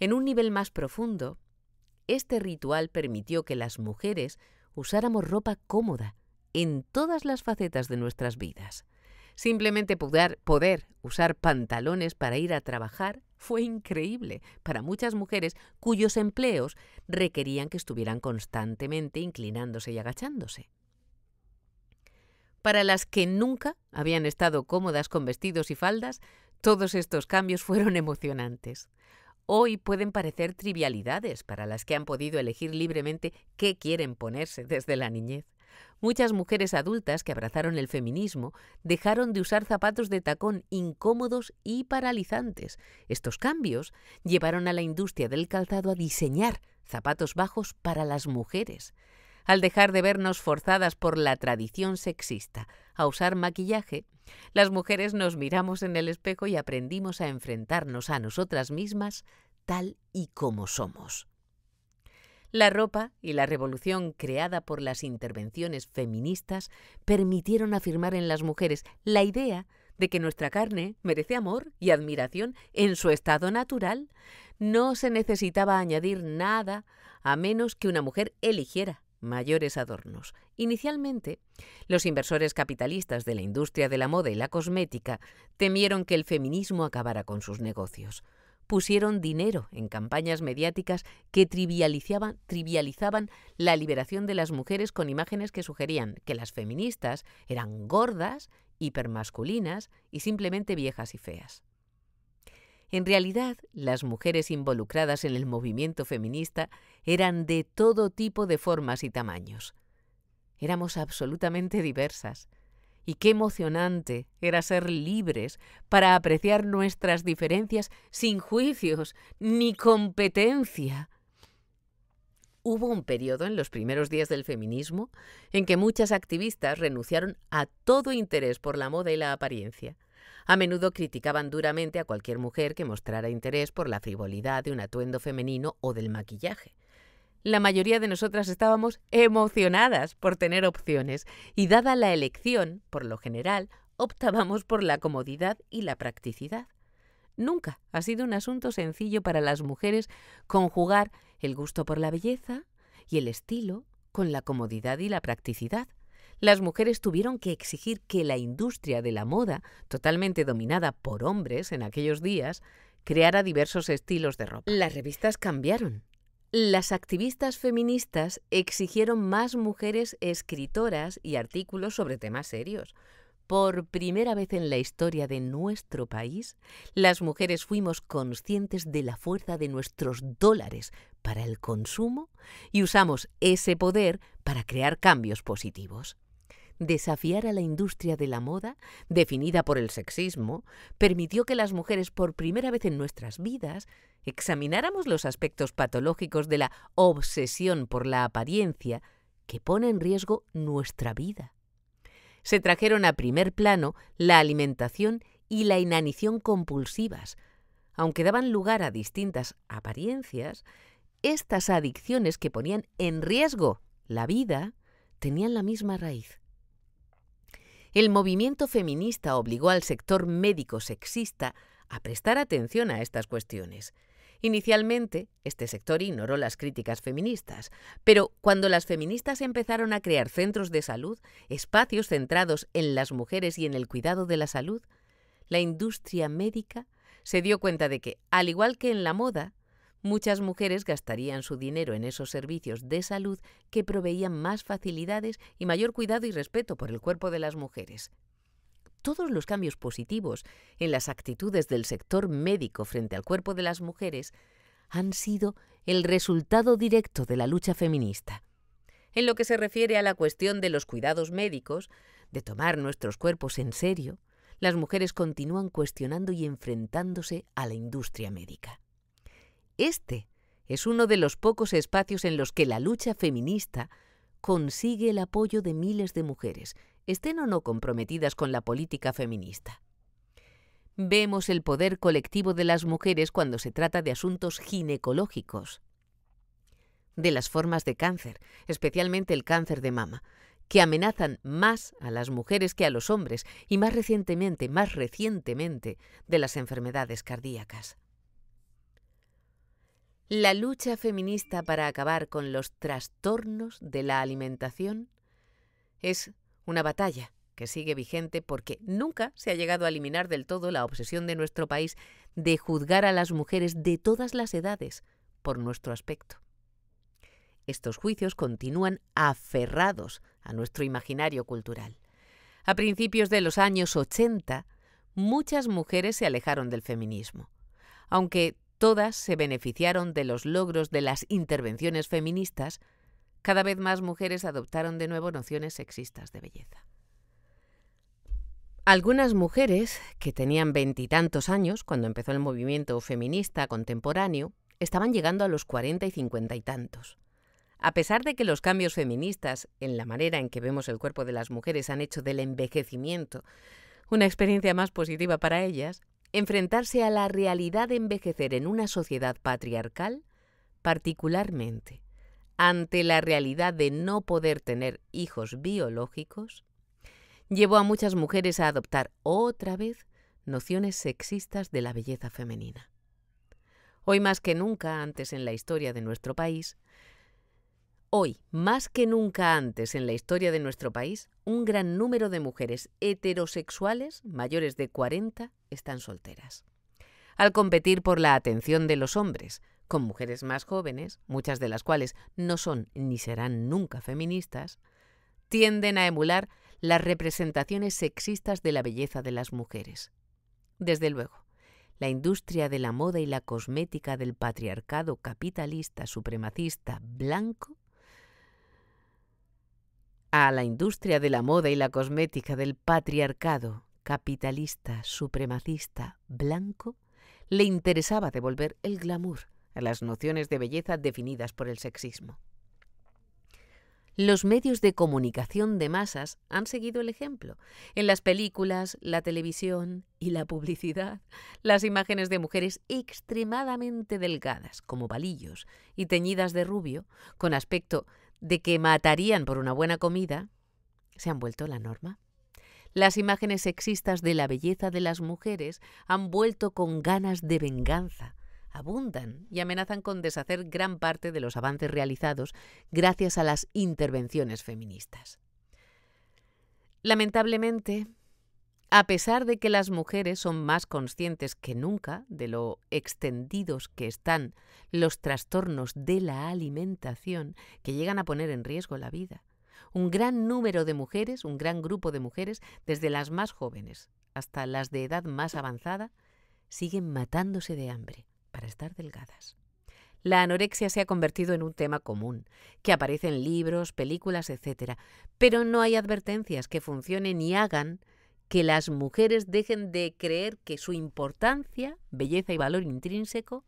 En un nivel más profundo, este ritual permitió que las mujeres usáramos ropa cómoda en todas las facetas de nuestras vidas. Simplemente poder, usar pantalones para ir a trabajar fue increíble para muchas mujeres cuyos empleos requerían que estuvieran constantemente inclinándose y agachándose. Para las que nunca habían estado cómodas con vestidos y faldas, todos estos cambios fueron emocionantes hoy pueden parecer trivialidades para las que han podido elegir libremente qué quieren ponerse desde la niñez. Muchas mujeres adultas que abrazaron el feminismo dejaron de usar zapatos de tacón incómodos y paralizantes. Estos cambios llevaron a la industria del calzado a diseñar zapatos bajos para las mujeres, al dejar de vernos forzadas por la tradición sexista a usar maquillaje, las mujeres nos miramos en el espejo y aprendimos a enfrentarnos a nosotras mismas tal y como somos. La ropa y la revolución creada por las intervenciones feministas permitieron afirmar en las mujeres la idea de que nuestra carne merece amor y admiración en su estado natural. No se necesitaba añadir nada a menos que una mujer eligiera mayores adornos. Inicialmente, los inversores capitalistas de la industria de la moda y la cosmética temieron que el feminismo acabara con sus negocios. Pusieron dinero en campañas mediáticas que trivializaban, la liberación de las mujeres con imágenes que sugerían que las feministas eran gordas, hipermasculinas y simplemente viejas y feas. En realidad, las mujeres involucradas en el movimiento feminista eran de todo tipo de formas y tamaños. Éramos absolutamente diversas. Y qué emocionante era ser libres para apreciar nuestras diferencias sin juicios ni competencia. Hubo un periodo en los primeros días del feminismo en que muchas activistas renunciaron a todo interés por la moda y la apariencia a menudo criticaban duramente a cualquier mujer que mostrara interés por la frivolidad de un atuendo femenino o del maquillaje. La mayoría de nosotras estábamos emocionadas por tener opciones y dada la elección, por lo general, optábamos por la comodidad y la practicidad. Nunca ha sido un asunto sencillo para las mujeres conjugar el gusto por la belleza y el estilo con la comodidad y la practicidad las mujeres tuvieron que exigir que la industria de la moda, totalmente dominada por hombres en aquellos días, creara diversos estilos de ropa. Las revistas cambiaron. Las activistas feministas exigieron más mujeres escritoras y artículos sobre temas serios. Por primera vez en la historia de nuestro país, las mujeres fuimos conscientes de la fuerza de nuestros dólares para el consumo y usamos ese poder para crear cambios positivos desafiar a la industria de la moda, definida por el sexismo, permitió que las mujeres por primera vez en nuestras vidas examináramos los aspectos patológicos de la obsesión por la apariencia que pone en riesgo nuestra vida. Se trajeron a primer plano la alimentación y la inanición compulsivas. Aunque daban lugar a distintas apariencias, estas adicciones que ponían en riesgo la vida tenían la misma raíz, el movimiento feminista obligó al sector médico sexista a prestar atención a estas cuestiones. Inicialmente, este sector ignoró las críticas feministas, pero cuando las feministas empezaron a crear centros de salud, espacios centrados en las mujeres y en el cuidado de la salud, la industria médica se dio cuenta de que, al igual que en la moda, muchas mujeres gastarían su dinero en esos servicios de salud que proveían más facilidades y mayor cuidado y respeto por el cuerpo de las mujeres. Todos los cambios positivos en las actitudes del sector médico frente al cuerpo de las mujeres han sido el resultado directo de la lucha feminista. En lo que se refiere a la cuestión de los cuidados médicos, de tomar nuestros cuerpos en serio, las mujeres continúan cuestionando y enfrentándose a la industria médica. Este es uno de los pocos espacios en los que la lucha feminista consigue el apoyo de miles de mujeres, estén o no comprometidas con la política feminista. Vemos el poder colectivo de las mujeres cuando se trata de asuntos ginecológicos, de las formas de cáncer, especialmente el cáncer de mama, que amenazan más a las mujeres que a los hombres y más recientemente, más recientemente, de las enfermedades cardíacas. La lucha feminista para acabar con los trastornos de la alimentación es una batalla que sigue vigente porque nunca se ha llegado a eliminar del todo la obsesión de nuestro país de juzgar a las mujeres de todas las edades por nuestro aspecto. Estos juicios continúan aferrados a nuestro imaginario cultural. A principios de los años 80, muchas mujeres se alejaron del feminismo, aunque Todas se beneficiaron de los logros de las intervenciones feministas, cada vez más mujeres adoptaron de nuevo nociones sexistas de belleza. Algunas mujeres, que tenían veintitantos años cuando empezó el movimiento feminista contemporáneo, estaban llegando a los cuarenta y cincuenta y tantos. A pesar de que los cambios feministas en la manera en que vemos el cuerpo de las mujeres han hecho del envejecimiento una experiencia más positiva para ellas, enfrentarse a la realidad de envejecer en una sociedad patriarcal, particularmente ante la realidad de no poder tener hijos biológicos, llevó a muchas mujeres a adoptar otra vez nociones sexistas de la belleza femenina. Hoy más que nunca antes en la historia de nuestro país, Hoy, más que nunca antes en la historia de nuestro país, un gran número de mujeres heterosexuales mayores de 40 están solteras. Al competir por la atención de los hombres, con mujeres más jóvenes, muchas de las cuales no son ni serán nunca feministas, tienden a emular las representaciones sexistas de la belleza de las mujeres. Desde luego, la industria de la moda y la cosmética del patriarcado capitalista supremacista blanco a la industria de la moda y la cosmética del patriarcado capitalista, supremacista, blanco, le interesaba devolver el glamour a las nociones de belleza definidas por el sexismo. Los medios de comunicación de masas han seguido el ejemplo. En las películas, la televisión y la publicidad, las imágenes de mujeres extremadamente delgadas, como palillos, y teñidas de rubio, con aspecto de que matarían por una buena comida se han vuelto la norma. Las imágenes sexistas de la belleza de las mujeres han vuelto con ganas de venganza, abundan y amenazan con deshacer gran parte de los avances realizados gracias a las intervenciones feministas. Lamentablemente, a pesar de que las mujeres son más conscientes que nunca de lo extendidos que están los trastornos de la alimentación que llegan a poner en riesgo la vida, un gran número de mujeres, un gran grupo de mujeres, desde las más jóvenes hasta las de edad más avanzada, siguen matándose de hambre para estar delgadas. La anorexia se ha convertido en un tema común, que aparece en libros, películas, etc. Pero no hay advertencias que funcionen y hagan que las mujeres dejen de creer que su importancia, belleza y valor intrínseco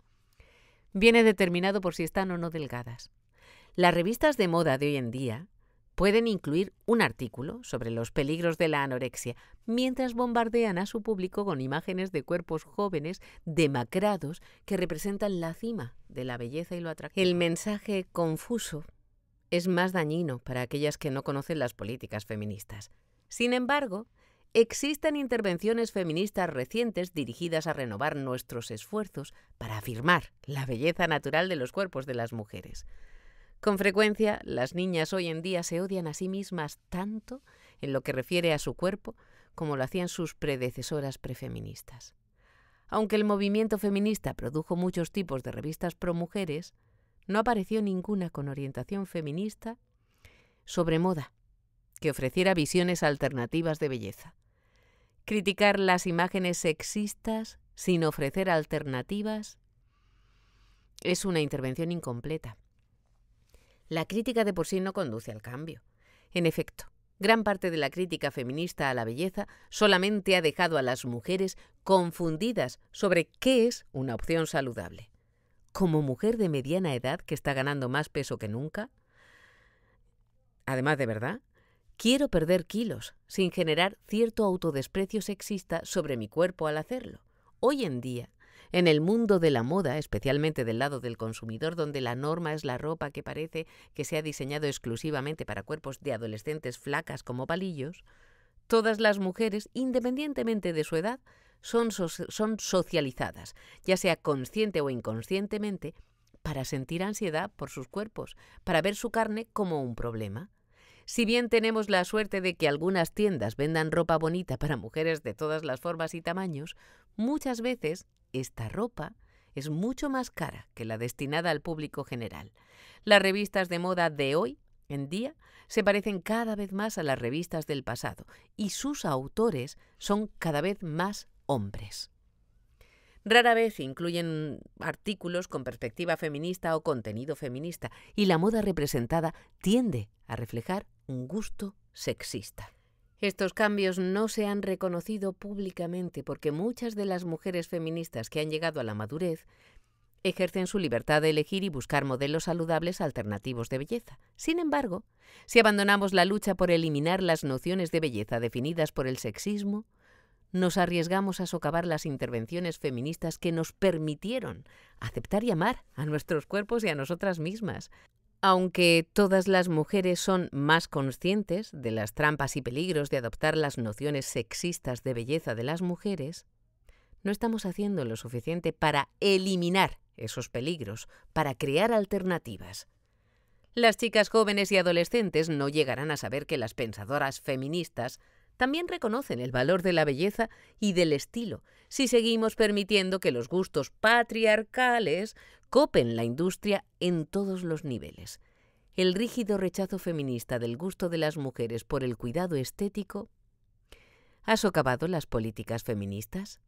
viene determinado por si están o no delgadas. Las revistas de moda de hoy en día pueden incluir un artículo sobre los peligros de la anorexia, mientras bombardean a su público con imágenes de cuerpos jóvenes demacrados que representan la cima de la belleza y lo atractivo. El mensaje confuso es más dañino para aquellas que no conocen las políticas feministas. Sin embargo, existen intervenciones feministas recientes dirigidas a renovar nuestros esfuerzos para afirmar la belleza natural de los cuerpos de las mujeres. Con frecuencia, las niñas hoy en día se odian a sí mismas tanto en lo que refiere a su cuerpo como lo hacían sus predecesoras prefeministas. Aunque el movimiento feminista produjo muchos tipos de revistas pro mujeres, no apareció ninguna con orientación feminista sobre moda que ofreciera visiones alternativas de belleza criticar las imágenes sexistas sin ofrecer alternativas es una intervención incompleta. La crítica de por sí no conduce al cambio. En efecto, gran parte de la crítica feminista a la belleza solamente ha dejado a las mujeres confundidas sobre qué es una opción saludable. Como mujer de mediana edad que está ganando más peso que nunca, además de verdad, Quiero perder kilos sin generar cierto autodesprecio sexista sobre mi cuerpo al hacerlo. Hoy en día, en el mundo de la moda, especialmente del lado del consumidor, donde la norma es la ropa que parece que se ha diseñado exclusivamente para cuerpos de adolescentes flacas como palillos, todas las mujeres, independientemente de su edad, son, son socializadas, ya sea consciente o inconscientemente, para sentir ansiedad por sus cuerpos, para ver su carne como un problema. Si bien tenemos la suerte de que algunas tiendas vendan ropa bonita para mujeres de todas las formas y tamaños, muchas veces esta ropa es mucho más cara que la destinada al público general. Las revistas de moda de hoy en día se parecen cada vez más a las revistas del pasado y sus autores son cada vez más hombres. Rara vez incluyen artículos con perspectiva feminista o contenido feminista, y la moda representada tiende a reflejar un gusto sexista. Estos cambios no se han reconocido públicamente porque muchas de las mujeres feministas que han llegado a la madurez ejercen su libertad de elegir y buscar modelos saludables alternativos de belleza. Sin embargo, si abandonamos la lucha por eliminar las nociones de belleza definidas por el sexismo, nos arriesgamos a socavar las intervenciones feministas que nos permitieron aceptar y amar a nuestros cuerpos y a nosotras mismas. Aunque todas las mujeres son más conscientes de las trampas y peligros de adoptar las nociones sexistas de belleza de las mujeres, no estamos haciendo lo suficiente para eliminar esos peligros, para crear alternativas. Las chicas jóvenes y adolescentes no llegarán a saber que las pensadoras feministas también reconocen el valor de la belleza y del estilo si seguimos permitiendo que los gustos patriarcales copen la industria en todos los niveles. El rígido rechazo feminista del gusto de las mujeres por el cuidado estético ha socavado las políticas feministas.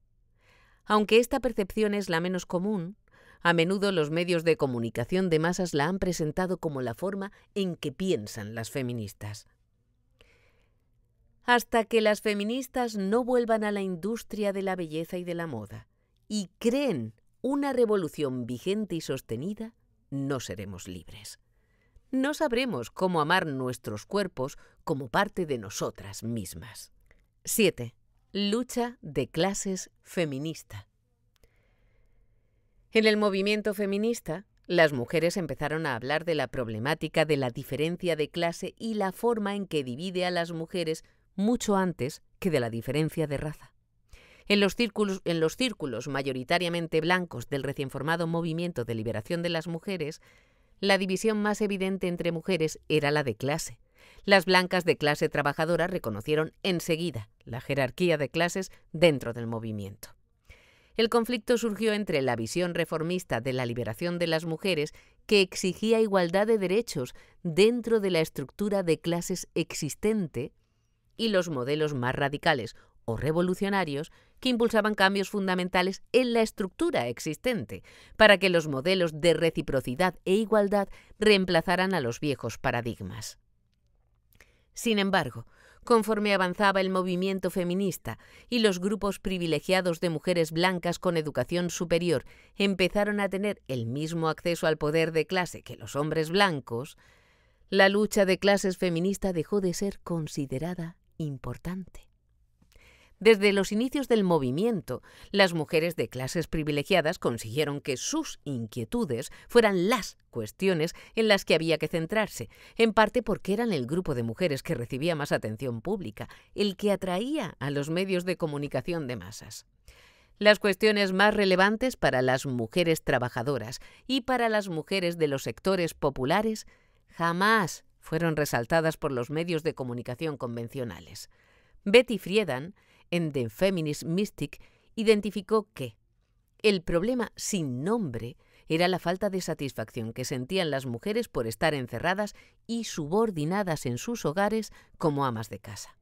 Aunque esta percepción es la menos común, a menudo los medios de comunicación de masas la han presentado como la forma en que piensan las feministas hasta que las feministas no vuelvan a la industria de la belleza y de la moda y creen una revolución vigente y sostenida, no seremos libres. No sabremos cómo amar nuestros cuerpos como parte de nosotras mismas. 7. Lucha de clases feminista. En el movimiento feminista, las mujeres empezaron a hablar de la problemática de la diferencia de clase y la forma en que divide a las mujeres mucho antes que de la diferencia de raza. En los, círculos, en los círculos mayoritariamente blancos del recién formado movimiento de liberación de las mujeres, la división más evidente entre mujeres era la de clase. Las blancas de clase trabajadora reconocieron enseguida la jerarquía de clases dentro del movimiento. El conflicto surgió entre la visión reformista de la liberación de las mujeres, que exigía igualdad de derechos dentro de la estructura de clases existente, y los modelos más radicales o revolucionarios que impulsaban cambios fundamentales en la estructura existente, para que los modelos de reciprocidad e igualdad reemplazaran a los viejos paradigmas. Sin embargo, conforme avanzaba el movimiento feminista y los grupos privilegiados de mujeres blancas con educación superior empezaron a tener el mismo acceso al poder de clase que los hombres blancos, la lucha de clases feminista dejó de ser considerada importante. Desde los inicios del movimiento, las mujeres de clases privilegiadas consiguieron que sus inquietudes fueran las cuestiones en las que había que centrarse, en parte porque eran el grupo de mujeres que recibía más atención pública, el que atraía a los medios de comunicación de masas. Las cuestiones más relevantes para las mujeres trabajadoras y para las mujeres de los sectores populares jamás fueron resaltadas por los medios de comunicación convencionales. Betty Friedan, en The Feminist Mystic, identificó que el problema sin nombre era la falta de satisfacción que sentían las mujeres por estar encerradas y subordinadas en sus hogares como amas de casa.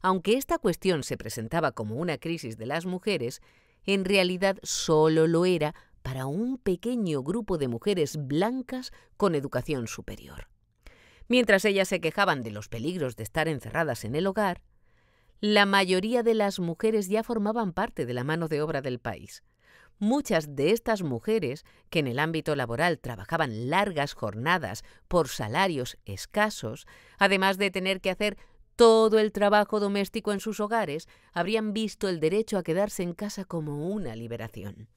Aunque esta cuestión se presentaba como una crisis de las mujeres, en realidad solo lo era para un pequeño grupo de mujeres blancas con educación superior. Mientras ellas se quejaban de los peligros de estar encerradas en el hogar, la mayoría de las mujeres ya formaban parte de la mano de obra del país. Muchas de estas mujeres, que en el ámbito laboral trabajaban largas jornadas por salarios escasos, además de tener que hacer todo el trabajo doméstico en sus hogares, habrían visto el derecho a quedarse en casa como una liberación.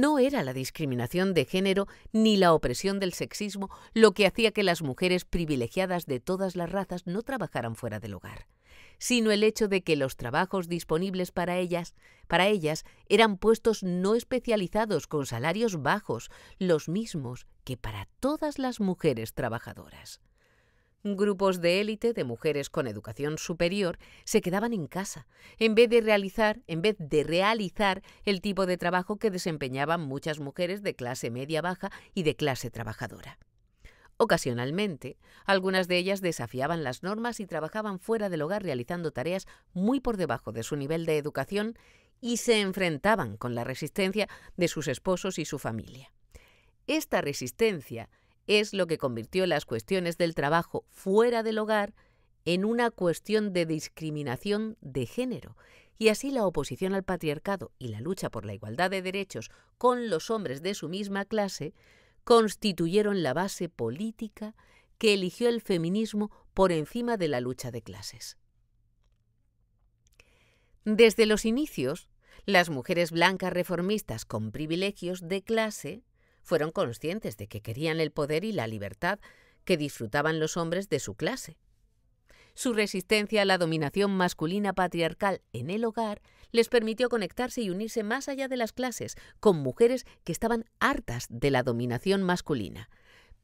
No era la discriminación de género ni la opresión del sexismo lo que hacía que las mujeres privilegiadas de todas las razas no trabajaran fuera del hogar, sino el hecho de que los trabajos disponibles para ellas, para ellas eran puestos no especializados con salarios bajos, los mismos que para todas las mujeres trabajadoras. Grupos de élite de mujeres con educación superior se quedaban en casa, en vez de realizar, en vez de realizar el tipo de trabajo que desempeñaban muchas mujeres de clase media baja y de clase trabajadora. Ocasionalmente, algunas de ellas desafiaban las normas y trabajaban fuera del hogar realizando tareas muy por debajo de su nivel de educación y se enfrentaban con la resistencia de sus esposos y su familia. Esta resistencia es lo que convirtió las cuestiones del trabajo fuera del hogar en una cuestión de discriminación de género. Y así la oposición al patriarcado y la lucha por la igualdad de derechos con los hombres de su misma clase constituyeron la base política que eligió el feminismo por encima de la lucha de clases. Desde los inicios, las mujeres blancas reformistas con privilegios de clase fueron conscientes de que querían el poder y la libertad que disfrutaban los hombres de su clase. Su resistencia a la dominación masculina patriarcal en el hogar les permitió conectarse y unirse más allá de las clases con mujeres que estaban hartas de la dominación masculina.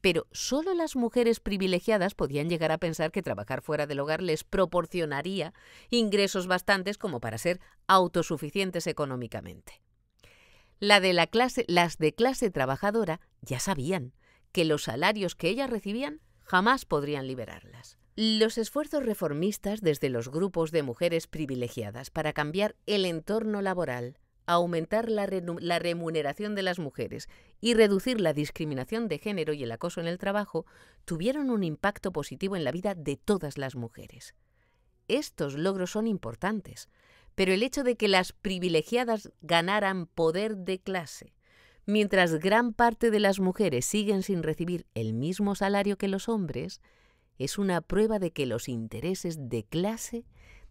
Pero solo las mujeres privilegiadas podían llegar a pensar que trabajar fuera del hogar les proporcionaría ingresos bastantes como para ser autosuficientes económicamente de la clase, las de clase trabajadora ya sabían que los salarios que ellas recibían jamás podrían liberarlas. Los esfuerzos reformistas desde los grupos de mujeres privilegiadas para cambiar el entorno laboral, aumentar la, la, remuneración de las mujeres y reducir la discriminación de género y el acoso en el trabajo tuvieron un impacto positivo en la vida de todas las mujeres. Estos logros son importantes, pero el hecho de que las privilegiadas ganaran poder de clase, mientras gran parte de las mujeres siguen sin recibir el mismo salario que los hombres, es una prueba de que los intereses de clase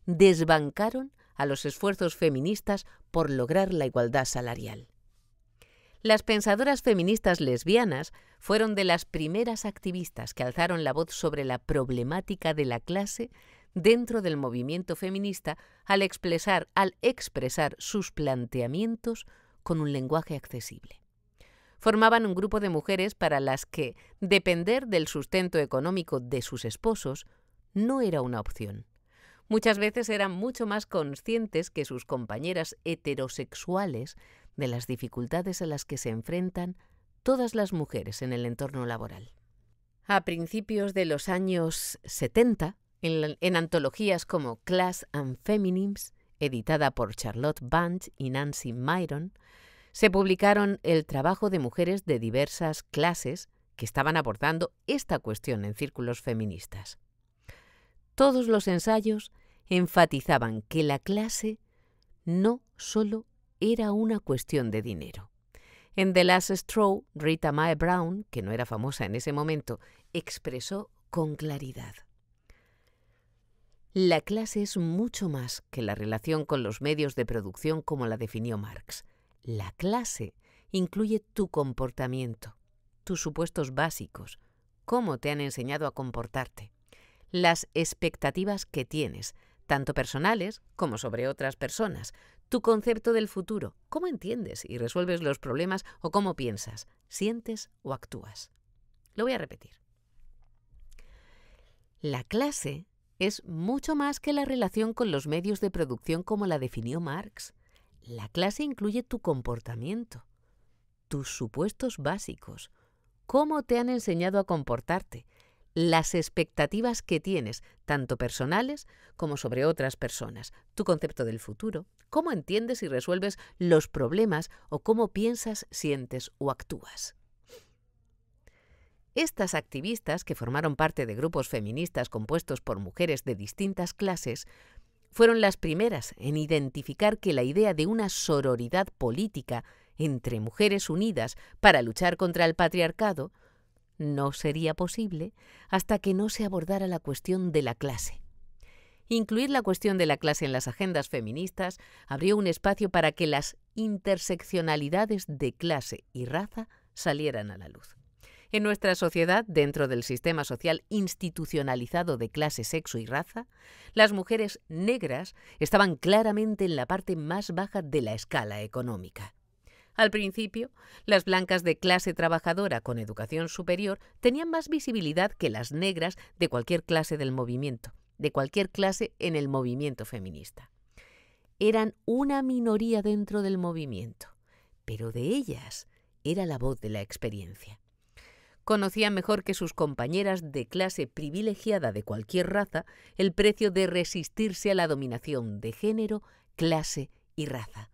desbancaron a los esfuerzos feministas por lograr la igualdad salarial. Las pensadoras feministas lesbianas fueron de las primeras activistas que alzaron la voz sobre la problemática de la clase dentro del movimiento feminista al expresar, al expresar sus planteamientos con un lenguaje accesible. Formaban un grupo de mujeres para las que depender del sustento económico de sus esposos no era una opción. Muchas veces eran mucho más conscientes que sus compañeras heterosexuales de las dificultades a las que se enfrentan todas las mujeres en el entorno laboral. A principios de los años 70, en, antologías como Class and Feminims, editada por Charlotte Bunch y Nancy Myron, se publicaron el trabajo de mujeres de diversas clases que estaban abordando esta cuestión en círculos feministas. Todos los ensayos enfatizaban que la clase no solo era una cuestión de dinero. En The Last Straw, Rita Mae Brown, que no era famosa en ese momento, expresó con claridad. La clase es mucho más que la relación con los medios de producción como la definió Marx. La clase incluye tu comportamiento, tus supuestos básicos, cómo te han enseñado a comportarte, las expectativas que tienes, tanto personales como sobre otras personas, tu concepto del futuro, cómo entiendes y resuelves los problemas o cómo piensas, sientes o actúas. Lo voy a repetir. La clase es mucho más que la relación con los medios de producción como la definió Marx. La clase incluye tu comportamiento, tus supuestos básicos, cómo te han enseñado a comportarte, las expectativas que tienes, tanto personales como sobre otras personas, tu concepto del futuro, cómo entiendes y resuelves los problemas o cómo piensas, sientes o actúas. Estas activistas, que formaron parte de grupos feministas compuestos por mujeres de distintas clases, fueron las primeras en identificar que la idea de una sororidad política entre mujeres unidas para luchar contra el patriarcado no sería posible hasta que no se abordara la cuestión de la clase. Incluir la cuestión de la clase en las agendas feministas abrió un espacio para que las interseccionalidades de clase y raza salieran a la luz. En nuestra sociedad, dentro del sistema social institucionalizado de clase, sexo y raza, las mujeres negras estaban claramente en la parte más baja de la escala económica. Al principio, las blancas de clase trabajadora con educación superior tenían más visibilidad que las negras de cualquier clase del movimiento, de cualquier clase en el movimiento feminista. Eran una minoría dentro del movimiento, pero de ellas era la voz de la experiencia conocía mejor que sus compañeras de clase privilegiada de cualquier raza el precio de resistirse a la dominación de género, clase y raza.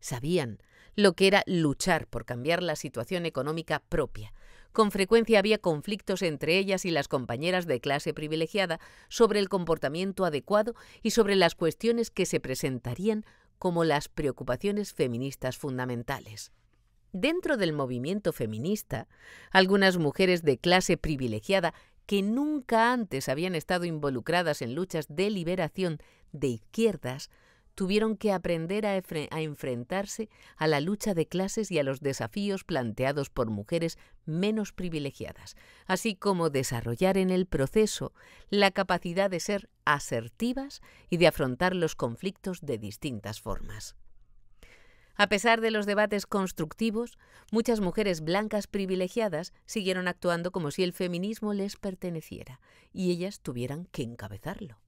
Sabían lo que era luchar por cambiar la situación económica propia. Con frecuencia había conflictos entre ellas y las compañeras de clase privilegiada sobre el comportamiento adecuado y sobre las cuestiones que se presentarían como las preocupaciones feministas fundamentales. Dentro del movimiento feminista, algunas mujeres de clase privilegiada que nunca antes habían estado involucradas en luchas de liberación de izquierdas, tuvieron que aprender a, enfrentarse a la lucha de clases y a los desafíos planteados por mujeres menos privilegiadas, así como desarrollar en el proceso la capacidad de ser asertivas y de afrontar los conflictos de distintas formas. A pesar de los debates constructivos, muchas mujeres blancas privilegiadas siguieron actuando como si el feminismo les perteneciera y ellas tuvieran que encabezarlo.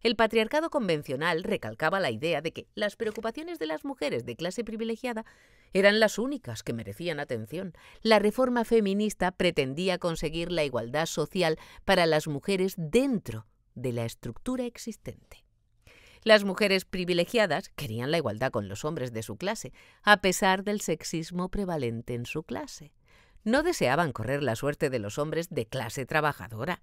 El patriarcado convencional recalcaba la idea de que las preocupaciones de las mujeres de clase privilegiada eran las únicas que merecían atención. La reforma feminista pretendía conseguir la igualdad social para las mujeres dentro de la estructura existente. Las mujeres privilegiadas querían la igualdad con los hombres de su clase, a pesar del sexismo prevalente en su clase. No deseaban correr la suerte de los hombres de clase trabajadora.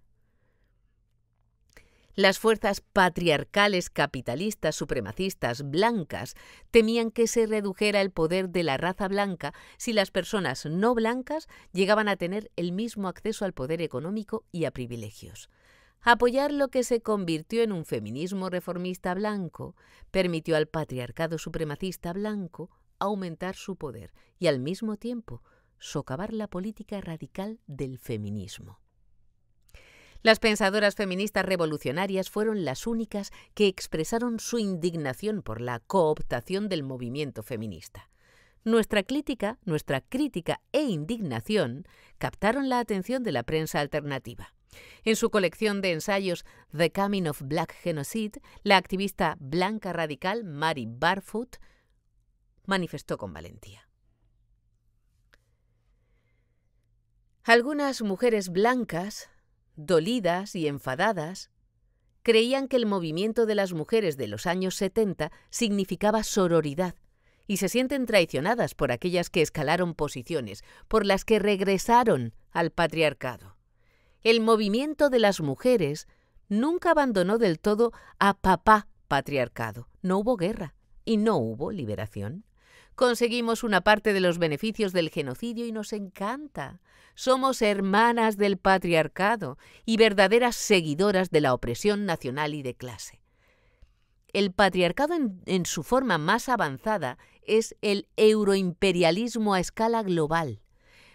Las fuerzas patriarcales capitalistas supremacistas blancas temían que se redujera el poder de la raza blanca si las personas no blancas llegaban a tener el mismo acceso al poder económico y a privilegios. Apoyar lo que se convirtió en un feminismo reformista blanco permitió al patriarcado supremacista blanco aumentar su poder y al mismo tiempo socavar la política radical del feminismo. Las pensadoras feministas revolucionarias fueron las únicas que expresaron su indignación por la cooptación del movimiento feminista. Nuestra crítica, nuestra crítica e indignación captaron la atención de la prensa alternativa. En su colección de ensayos The Coming of Black Genocide, la activista blanca radical Mary Barfoot manifestó con valentía. Algunas mujeres blancas, dolidas y enfadadas, creían que el movimiento de las mujeres de los años 70 significaba sororidad y se sienten traicionadas por aquellas que escalaron posiciones, por las que regresaron al patriarcado. El movimiento de las mujeres nunca abandonó del todo a papá patriarcado. No hubo guerra y no hubo liberación. Conseguimos una parte de los beneficios del genocidio y nos encanta. Somos hermanas del patriarcado y verdaderas seguidoras de la opresión nacional y de clase. El patriarcado en, su forma más avanzada es el euroimperialismo a escala global.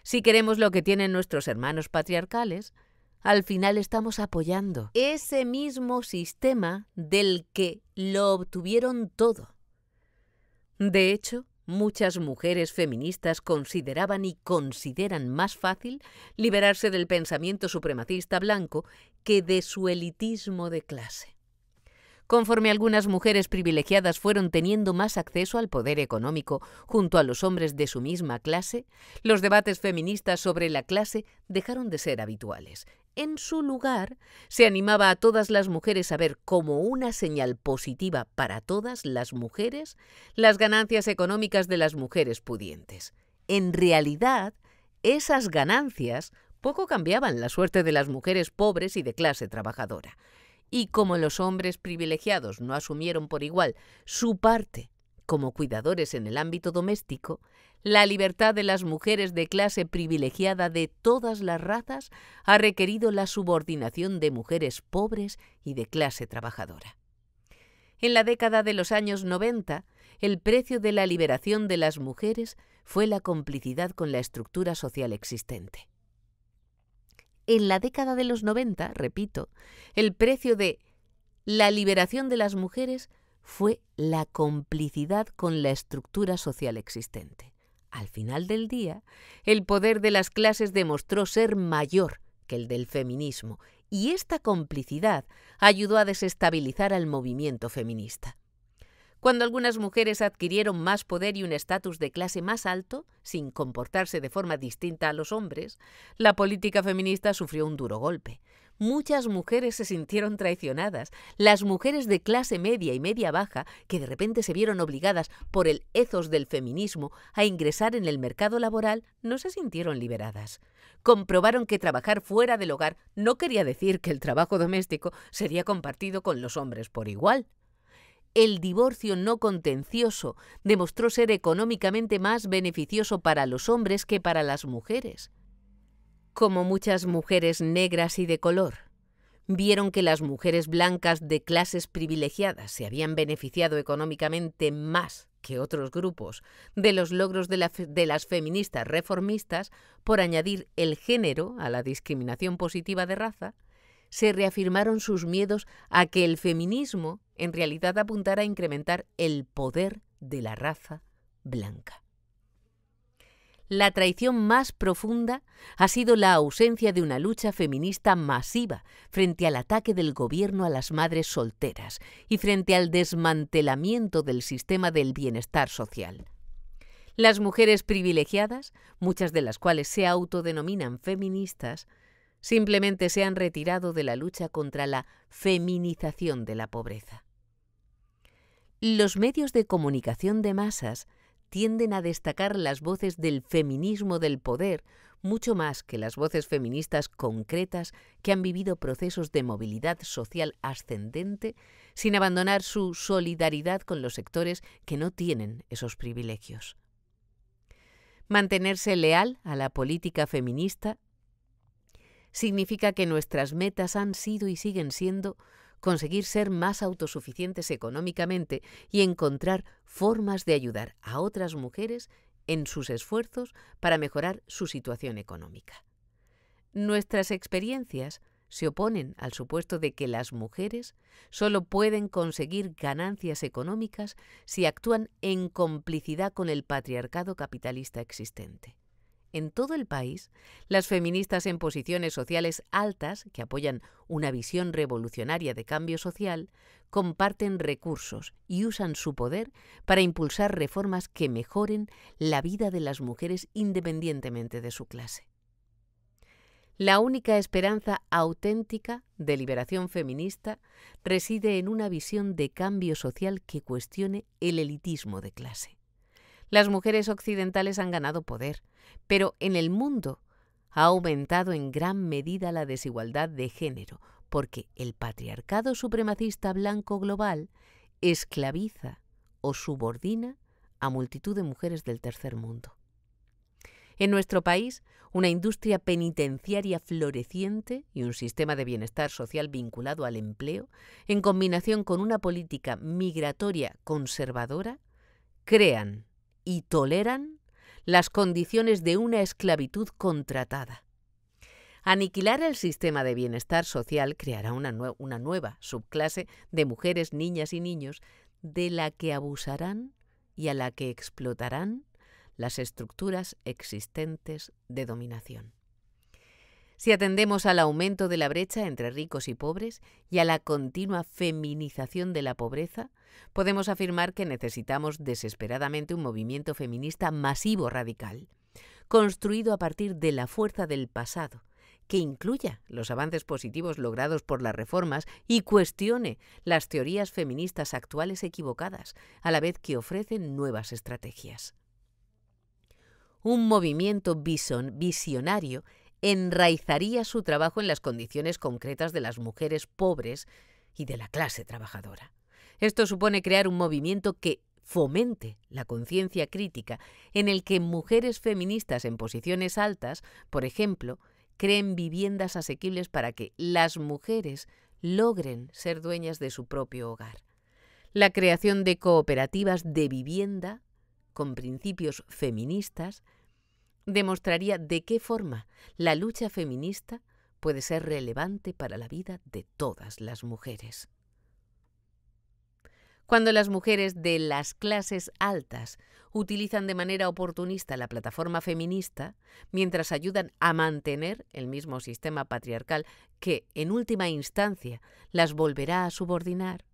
Si queremos lo que tienen nuestros hermanos patriarcales, al final estamos apoyando ese mismo sistema del que lo obtuvieron todo. De hecho, muchas mujeres feministas consideraban y consideran más fácil liberarse del pensamiento supremacista blanco que de su elitismo de clase. Conforme algunas mujeres privilegiadas fueron teniendo más acceso al poder económico junto a los hombres de su misma clase, los debates feministas sobre la clase dejaron de ser habituales. En su lugar, se animaba a todas las mujeres a ver como una señal positiva para todas las mujeres las ganancias económicas de las mujeres pudientes. En realidad, esas ganancias poco cambiaban la suerte de las mujeres pobres y de clase trabajadora. Y como los hombres privilegiados no asumieron por igual su parte como cuidadores en el ámbito doméstico, la libertad de las mujeres de clase privilegiada de todas las razas ha requerido la subordinación de mujeres pobres y de clase trabajadora. En la década de los años 90, el precio de la liberación de las mujeres fue la complicidad con la estructura social existente en la década de los 90, repito, el precio de la liberación de las mujeres fue la complicidad con la estructura social existente. Al final del día, el poder de las clases demostró ser mayor que el del feminismo, y esta complicidad ayudó a desestabilizar al movimiento feminista. Cuando algunas mujeres adquirieron más poder y un estatus de clase más alto, sin comportarse de forma distinta a los hombres, la política feminista sufrió un duro golpe. Muchas mujeres se sintieron traicionadas, las mujeres de clase media y media baja, que de repente se vieron obligadas por el ethos del feminismo a ingresar en el mercado laboral, no se sintieron liberadas. Comprobaron que trabajar fuera del hogar no quería decir que el trabajo doméstico sería compartido con los hombres por igual el divorcio no contencioso demostró ser económicamente más beneficioso para los hombres que para las mujeres. Como muchas mujeres negras y de color, vieron que las mujeres blancas de clases privilegiadas se habían beneficiado económicamente más que otros grupos de los logros de, las feministas reformistas por añadir el género a la discriminación positiva de raza, se reafirmaron sus miedos a que el feminismo en realidad apuntara a incrementar el poder de la raza blanca. La traición más profunda ha sido la ausencia de una lucha feminista masiva frente al ataque del gobierno a las madres solteras y frente al desmantelamiento del sistema del bienestar social. Las mujeres privilegiadas, muchas de las cuales se autodenominan feministas, Simplemente se han retirado de la lucha contra la feminización de la pobreza. Los medios de comunicación de masas tienden a destacar las voces del feminismo del poder mucho más que las voces feministas concretas que han vivido procesos de movilidad social ascendente sin abandonar su solidaridad con los sectores que no tienen esos privilegios. Mantenerse leal a la política feminista significa que nuestras metas han sido y siguen siendo conseguir ser más autosuficientes económicamente y encontrar formas de ayudar a otras mujeres en sus esfuerzos para mejorar su situación económica. Nuestras experiencias se oponen al supuesto de que las mujeres solo pueden conseguir ganancias económicas si actúan en complicidad con el patriarcado capitalista existente en todo el país, las feministas en posiciones sociales altas, que apoyan una visión revolucionaria de cambio social, comparten recursos y usan su poder para impulsar reformas que mejoren la vida de las mujeres independientemente de su clase. La única esperanza auténtica de liberación feminista reside en una visión de cambio social que cuestione el elitismo de clase. Las mujeres occidentales han ganado poder, pero en el mundo ha aumentado en gran medida la desigualdad de género, porque el patriarcado supremacista blanco global esclaviza o subordina a multitud de mujeres del tercer mundo. En nuestro país, una industria penitenciaria floreciente y un sistema de bienestar social vinculado al empleo, en combinación con una política migratoria conservadora, crean y toleran las condiciones de una esclavitud contratada. Aniquilar el sistema de bienestar social creará una, una, nueva subclase de mujeres, niñas y niños de la que abusarán y a la que explotarán las estructuras existentes de dominación si atendemos al aumento de la brecha entre ricos y pobres y a la continua feminización de la pobreza, podemos afirmar que necesitamos desesperadamente un movimiento feminista masivo radical, construido a partir de la fuerza del pasado, que incluya los avances positivos logrados por las reformas y cuestione las teorías feministas actuales equivocadas, a la vez que ofrece nuevas estrategias. Un movimiento visionario enraizaría su trabajo en las condiciones concretas de las mujeres pobres y de la clase trabajadora. Esto supone crear un movimiento que fomente la conciencia crítica en el que mujeres feministas en posiciones altas, por ejemplo, creen viviendas asequibles para que las mujeres logren ser dueñas de su propio hogar. La creación de cooperativas de vivienda con principios feministas demostraría de qué forma la lucha feminista puede ser relevante para la vida de todas las mujeres. Cuando las mujeres de las clases altas utilizan de manera oportunista la plataforma feminista, mientras ayudan a mantener el mismo sistema patriarcal que, en última instancia, las volverá a subordinar,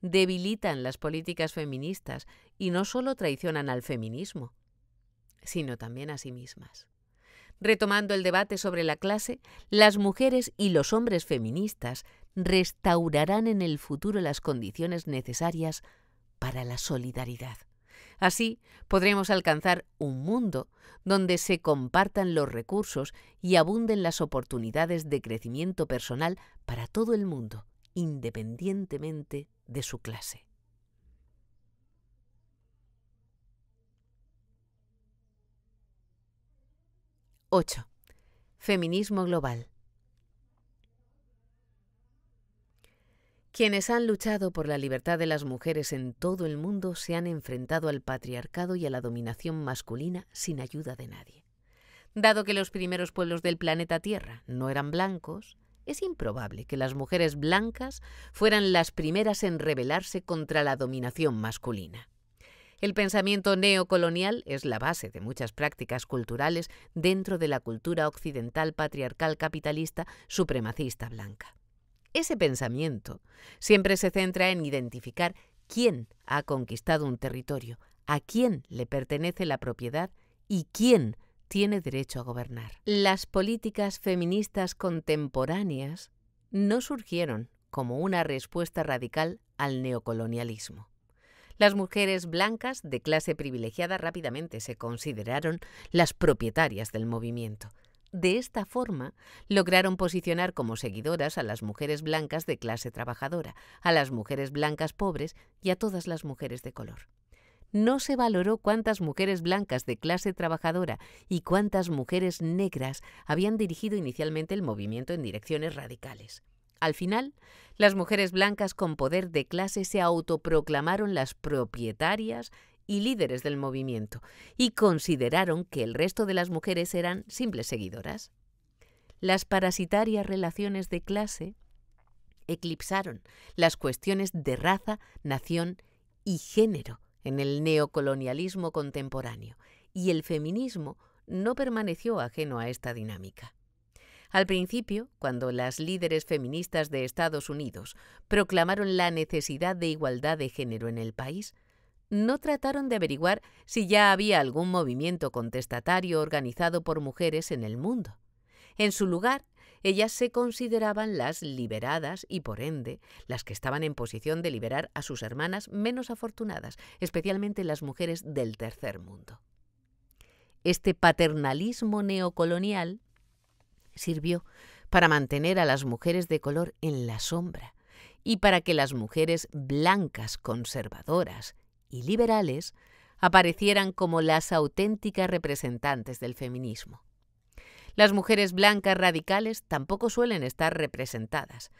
debilitan las políticas feministas y no solo traicionan al feminismo, sino también a sí mismas. Retomando el debate sobre la clase, las mujeres y los hombres feministas restaurarán en el futuro las condiciones necesarias para la solidaridad. Así podremos alcanzar un mundo donde se compartan los recursos y abunden las oportunidades de crecimiento personal para todo el mundo, independientemente de su clase. 8. Feminismo global. Quienes han luchado por la libertad de las mujeres en todo el mundo se han enfrentado al patriarcado y a la dominación masculina sin ayuda de nadie. Dado que los primeros pueblos del planeta Tierra no eran blancos, es improbable que las mujeres blancas fueran las primeras en rebelarse contra la dominación masculina. El pensamiento neocolonial es la base de muchas prácticas culturales dentro de la cultura occidental patriarcal capitalista supremacista blanca. Ese pensamiento siempre se centra en identificar quién ha conquistado un territorio, a quién le pertenece la propiedad y quién tiene derecho a gobernar. Las políticas feministas contemporáneas no surgieron como una respuesta radical al neocolonialismo. Las mujeres blancas de clase privilegiada rápidamente se consideraron las propietarias del movimiento. De esta forma, lograron posicionar como seguidoras a las mujeres blancas de clase trabajadora, a las mujeres blancas pobres y a todas las mujeres de color. No se valoró cuántas mujeres blancas de clase trabajadora y cuántas mujeres negras habían dirigido inicialmente el movimiento en direcciones radicales. Al final, las mujeres blancas con poder de clase se autoproclamaron las propietarias y líderes del movimiento y consideraron que el resto de las mujeres eran simples seguidoras. Las parasitarias relaciones de clase eclipsaron las cuestiones de raza, nación y género en el neocolonialismo contemporáneo y el feminismo no permaneció ajeno a esta dinámica. Al principio, cuando las líderes feministas de Estados Unidos proclamaron la necesidad de igualdad de género en el país, no trataron de averiguar si ya había algún movimiento contestatario organizado por mujeres en el mundo. En su lugar, ellas se consideraban las liberadas y, por ende, las que estaban en posición de liberar a sus hermanas menos afortunadas, especialmente las mujeres del tercer mundo. Este paternalismo neocolonial sirvió para mantener a las mujeres de color en la sombra y para que las mujeres blancas, conservadoras y liberales aparecieran como las auténticas representantes del feminismo. Las mujeres blancas radicales tampoco suelen estar representadas,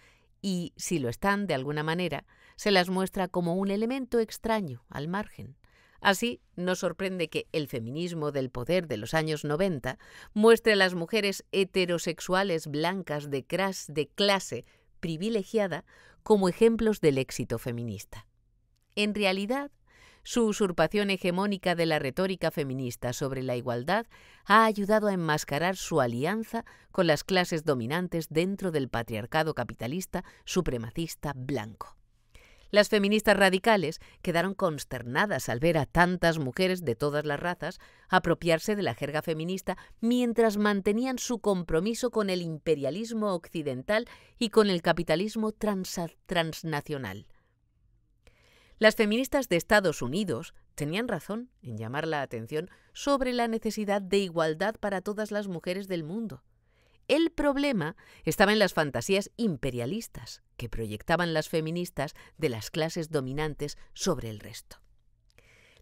y si lo están de alguna manera, se las muestra como un elemento extraño, al margen. Así, no sorprende que el feminismo del poder de los años 90 muestre a las mujeres heterosexuales blancas de, de clase privilegiada como ejemplos del éxito feminista. En realidad, su usurpación hegemónica de la retórica feminista sobre la igualdad ha ayudado a enmascarar su alianza con las clases dominantes dentro del patriarcado capitalista supremacista blanco. Las feministas radicales quedaron consternadas al ver a tantas mujeres de todas las razas apropiarse de la jerga feminista mientras mantenían su compromiso con el imperialismo occidental y con el capitalismo transnacional. Las feministas de Estados Unidos tenían razón en llamar la atención sobre la necesidad de igualdad para todas las mujeres del mundo. El problema estaba en las fantasías imperialistas que proyectaban las feministas de las clases dominantes sobre el resto.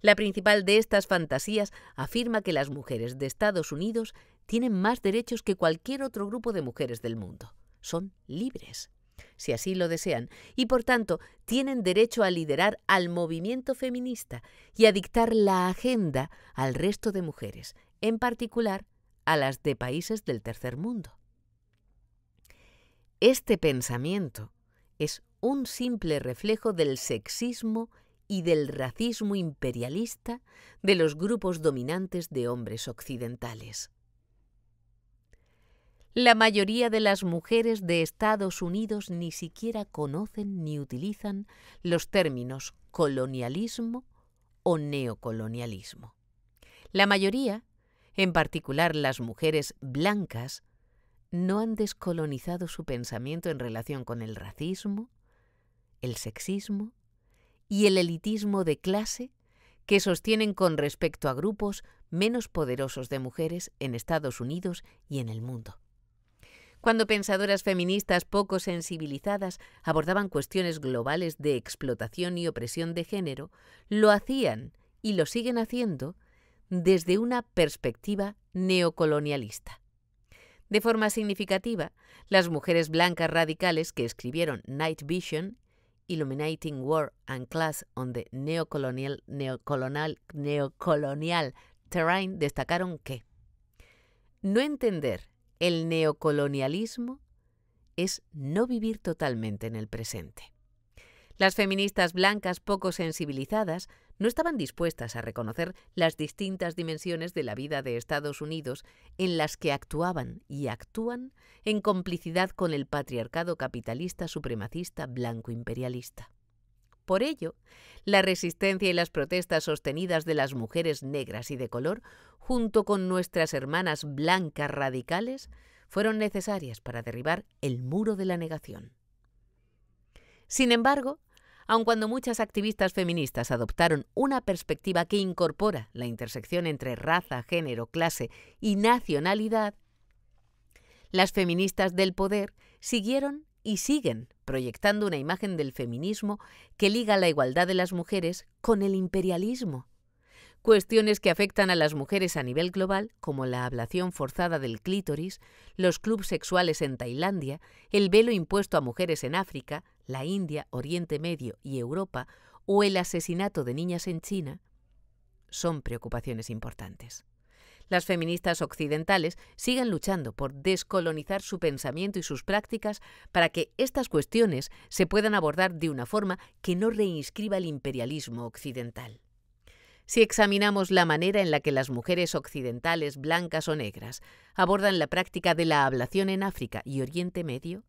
La principal de estas fantasías afirma que las mujeres de Estados Unidos tienen más derechos que cualquier otro grupo de mujeres del mundo. Son libres, si así lo desean, y por tanto tienen derecho a liderar al movimiento feminista y a dictar la agenda al resto de mujeres, en particular a las de países del tercer mundo. Este pensamiento es un simple reflejo del sexismo y del racismo imperialista de los grupos dominantes de hombres occidentales. La mayoría de las mujeres de Estados Unidos ni siquiera conocen ni utilizan los términos colonialismo o neocolonialismo. La mayoría, en particular las mujeres blancas, no han descolonizado su pensamiento en relación con el racismo, el sexismo y el elitismo de clase que sostienen con respecto a grupos menos poderosos de mujeres en Estados Unidos y en el mundo. Cuando pensadoras feministas poco sensibilizadas abordaban cuestiones globales de explotación y opresión de género, lo hacían y lo siguen haciendo desde una perspectiva neocolonialista. De forma significativa, las mujeres blancas radicales que escribieron Night Vision, Illuminating War and Class on the Neocolonial, neocolonial, Terrain destacaron que no entender el neocolonialismo es no vivir totalmente en el presente. Las feministas blancas poco sensibilizadas no estaban dispuestas a reconocer las distintas dimensiones de la vida de Estados Unidos en las que actuaban y actúan en complicidad con el patriarcado capitalista supremacista blanco imperialista. Por ello, la resistencia y las protestas sostenidas de las mujeres negras y de color, junto con nuestras hermanas blancas radicales, fueron necesarias para derribar el muro de la negación. Sin embargo, aun cuando muchas activistas feministas adoptaron una perspectiva que incorpora la intersección entre raza, género, clase y nacionalidad, las feministas del poder siguieron y siguen proyectando una imagen del feminismo que liga la igualdad de las mujeres con el imperialismo. Cuestiones que afectan a las mujeres a nivel global, como la ablación forzada del clítoris, los clubes sexuales en Tailandia, el velo impuesto a mujeres en África, la India, Oriente Medio y Europa o el asesinato de niñas en China son preocupaciones importantes. Las feministas occidentales siguen luchando por descolonizar su pensamiento y sus prácticas para que estas cuestiones se puedan abordar de una forma que no reinscriba el imperialismo occidental. Si examinamos la manera en la que las mujeres occidentales, blancas o negras, abordan la práctica de la ablación en África y Oriente Medio,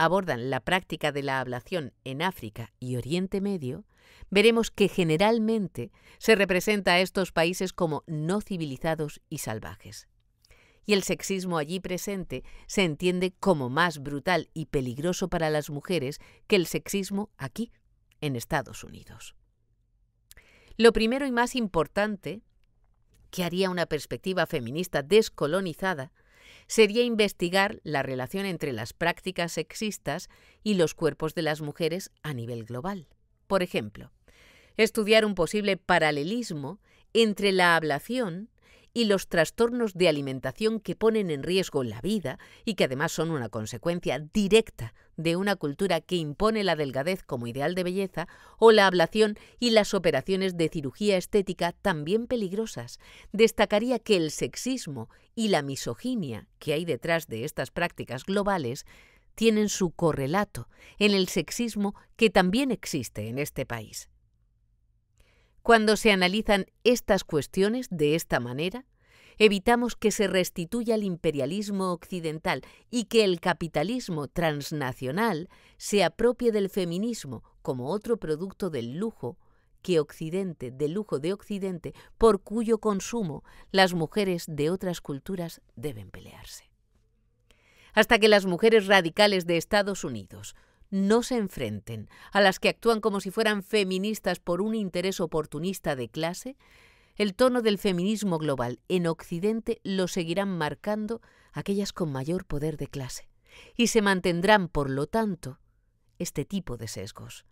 abordan la práctica de la ablación en África y Oriente Medio, veremos que generalmente se representa a estos países como no civilizados y salvajes. Y el sexismo allí presente se entiende como más brutal y peligroso para las mujeres que el sexismo aquí, en Estados Unidos. Lo primero y más importante que haría una perspectiva feminista descolonizada sería investigar la relación entre las prácticas sexistas y los cuerpos de las mujeres a nivel global. Por ejemplo, estudiar un posible paralelismo entre la ablación y los trastornos de alimentación que ponen en riesgo la vida y que además son una consecuencia directa de una cultura que impone la delgadez como ideal de belleza o la ablación y las operaciones de cirugía estética también peligrosas. Destacaría que el sexismo y la misoginia que hay detrás de estas prácticas globales tienen su correlato en el sexismo que también existe en este país. Cuando se analizan estas cuestiones de esta manera, evitamos que se restituya el imperialismo occidental y que el capitalismo transnacional se apropie del feminismo como otro producto del lujo que Occidente, del lujo de Occidente, por cuyo consumo las mujeres de otras culturas deben pelearse. Hasta que las mujeres radicales de Estados Unidos, no se enfrenten, a las que actúan como si fueran feministas por un interés oportunista de clase, el tono del feminismo global en Occidente lo seguirán marcando aquellas con mayor poder de clase, y se mantendrán, por lo tanto, este tipo de sesgos.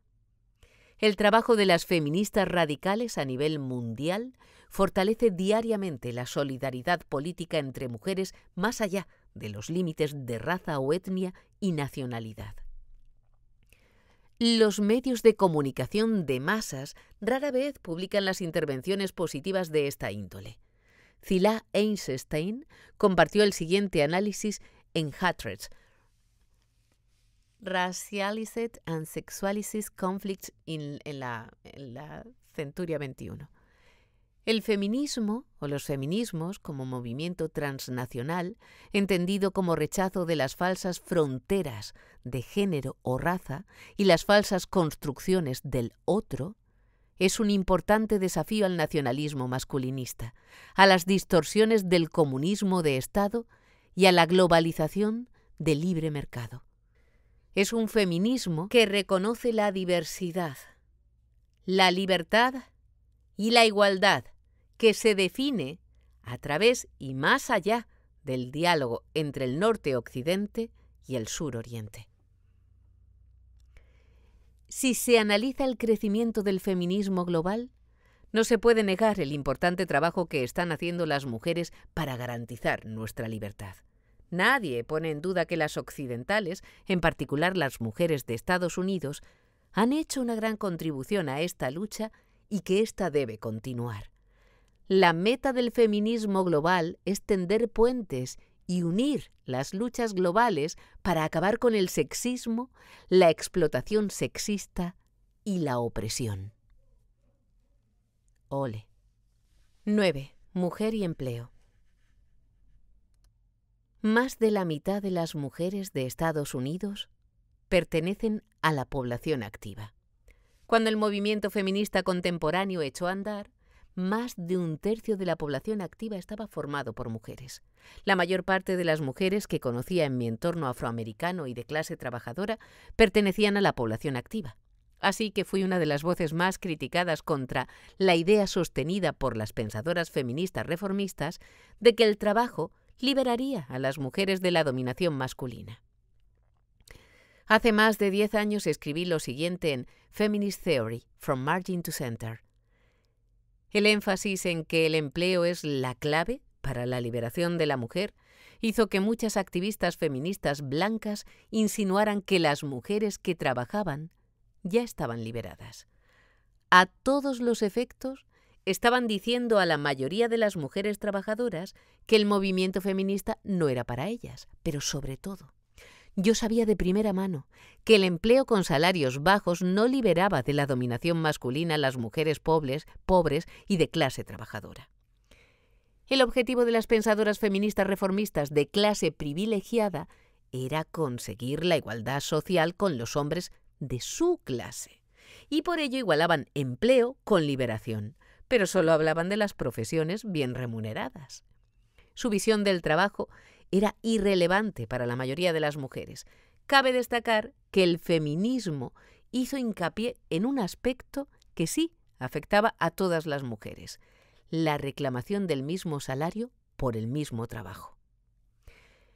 El trabajo de las feministas radicales a nivel mundial fortalece diariamente la solidaridad política entre mujeres más allá de los límites de raza o etnia y nacionalidad. Los medios de comunicación de masas rara vez publican las intervenciones positivas de esta índole. Zila Einstein compartió el siguiente análisis en Hatreds, Racialized and Sexualized Conflicts in, en, la, Centuria 21. El feminismo, o los feminismos como movimiento transnacional, entendido como rechazo de las falsas fronteras de género o raza y las falsas construcciones del otro, es un importante desafío al nacionalismo masculinista, a las distorsiones del comunismo de Estado y a la globalización del libre mercado. Es un feminismo que reconoce la diversidad, la libertad y la igualdad que se define a través y más allá del diálogo entre el norte-occidente y el sur-oriente. Si se analiza el crecimiento del feminismo global, no se puede negar el importante trabajo que están haciendo las mujeres para garantizar nuestra libertad. Nadie pone en duda que las occidentales, en particular las mujeres de Estados Unidos, han hecho una gran contribución a esta lucha y que ésta debe continuar. La meta del feminismo global es tender puentes y unir las luchas globales para acabar con el sexismo, la explotación sexista y la opresión. Ole. 9. Mujer y empleo. Más de la mitad de las mujeres de Estados Unidos pertenecen a la población activa. Cuando el movimiento feminista contemporáneo echó a andar, más de un tercio de la población activa estaba formado por mujeres. La mayor parte de las mujeres que conocía en mi entorno afroamericano y de clase trabajadora pertenecían a la población activa. Así que fui una de las voces más criticadas contra la idea sostenida por las pensadoras feministas reformistas de que el trabajo liberaría a las mujeres de la dominación masculina. Hace más de 10 años escribí lo siguiente en Feminist Theory, From Margin to Center, el énfasis en que el empleo es la clave para la liberación de la mujer hizo que muchas activistas feministas blancas insinuaran que las mujeres que trabajaban ya estaban liberadas. A todos los efectos, estaban diciendo a la mayoría de las mujeres trabajadoras que el movimiento feminista no era para ellas, pero sobre todo yo sabía de primera mano que el empleo con salarios bajos no liberaba de la dominación masculina a las mujeres pobres, pobres y de clase trabajadora. El objetivo de las pensadoras feministas reformistas de clase privilegiada era conseguir la igualdad social con los hombres de su clase. Y por ello igualaban empleo con liberación, pero solo hablaban de las profesiones bien remuneradas. Su visión del trabajo era irrelevante para la mayoría de las mujeres. Cabe destacar que el feminismo hizo hincapié en un aspecto que sí afectaba a todas las mujeres, la reclamación del mismo salario por el mismo trabajo.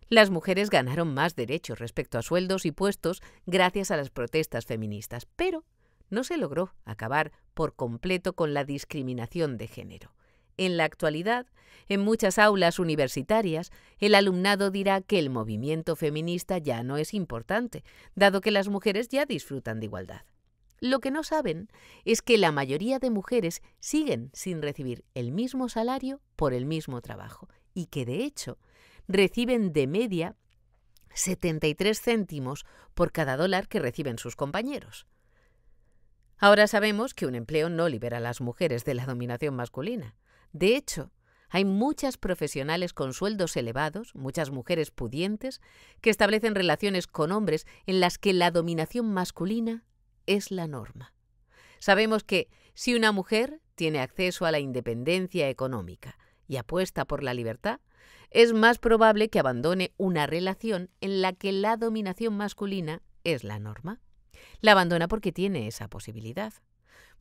Las mujeres ganaron más derechos respecto a sueldos y puestos gracias a las protestas feministas, pero no se logró acabar por completo con la discriminación de género. En la actualidad, en muchas aulas universitarias, el alumnado dirá que el movimiento feminista ya no es importante, dado que las mujeres ya disfrutan de igualdad. Lo que no saben es que la mayoría de mujeres siguen sin recibir el mismo salario por el mismo trabajo y que, de hecho, reciben de media 73 céntimos por cada dólar que reciben sus compañeros. Ahora sabemos que un empleo no libera a las mujeres de la dominación masculina. De hecho, hay muchas profesionales con sueldos elevados, muchas mujeres pudientes, que establecen relaciones con hombres en las que la dominación masculina es la norma. Sabemos que si una mujer tiene acceso a la independencia económica y apuesta por la libertad, es más probable que abandone una relación en la que la dominación masculina es la norma. La abandona porque tiene esa posibilidad.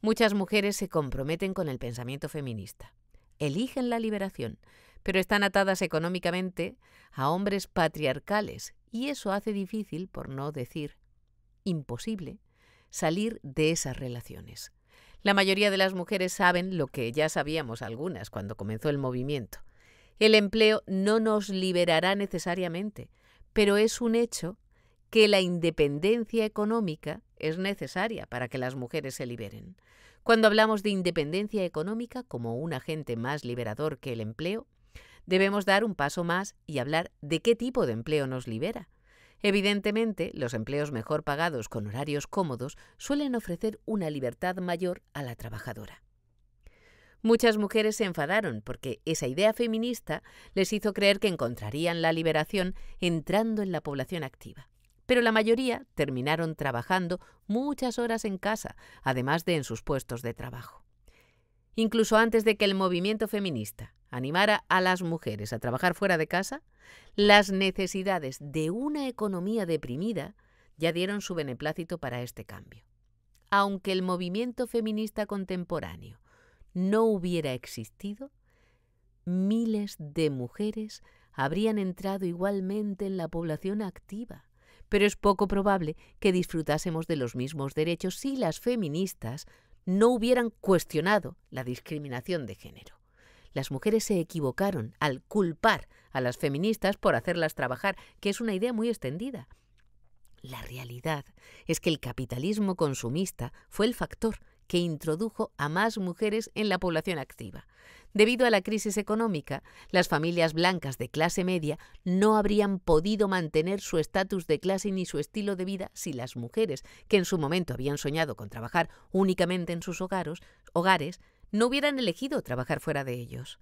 Muchas mujeres se comprometen con el pensamiento feminista eligen la liberación, pero están atadas económicamente a hombres patriarcales y eso hace difícil, por no decir imposible, salir de esas relaciones. La mayoría de las mujeres saben lo que ya sabíamos algunas cuando comenzó el movimiento. El empleo no nos liberará necesariamente, pero es un hecho que la independencia económica es necesaria para que las mujeres se liberen. Cuando hablamos de independencia económica como un agente más liberador que el empleo, debemos dar un paso más y hablar de qué tipo de empleo nos libera. Evidentemente, los empleos mejor pagados con horarios cómodos suelen ofrecer una libertad mayor a la trabajadora. Muchas mujeres se enfadaron porque esa idea feminista les hizo creer que encontrarían la liberación entrando en la población activa pero la mayoría terminaron trabajando muchas horas en casa, además de en sus puestos de trabajo. Incluso antes de que el movimiento feminista animara a las mujeres a trabajar fuera de casa, las necesidades de una economía deprimida ya dieron su beneplácito para este cambio. Aunque el movimiento feminista contemporáneo no hubiera existido, miles de mujeres habrían entrado igualmente en la población activa, pero es poco probable que disfrutásemos de los mismos derechos si las feministas no hubieran cuestionado la discriminación de género. Las mujeres se equivocaron al culpar a las feministas por hacerlas trabajar, que es una idea muy extendida. La realidad es que el capitalismo consumista fue el factor que introdujo a más mujeres en la población activa. Debido a la crisis económica, las familias blancas de clase media no habrían podido mantener su estatus de clase ni su estilo de vida si las mujeres, que en su momento habían soñado con trabajar únicamente en sus hogares, hogares no hubieran elegido trabajar fuera de ellos.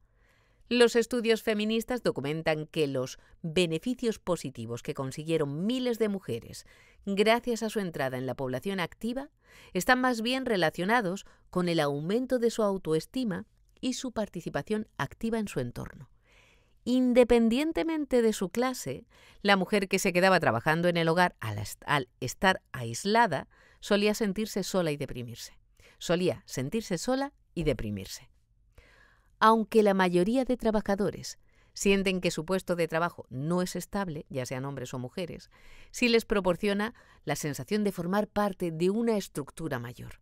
Los estudios feministas documentan que los beneficios positivos que consiguieron miles de mujeres gracias a su entrada en la población activa están más bien relacionados con el aumento de su autoestima y su participación activa en su entorno. Independientemente de su clase, la mujer que se quedaba trabajando en el hogar al, estar aislada solía sentirse sola y deprimirse. Solía sentirse sola y deprimirse aunque la mayoría de trabajadores sienten que su puesto de trabajo no es estable, ya sean hombres o mujeres, sí les proporciona la sensación de formar parte de una estructura mayor.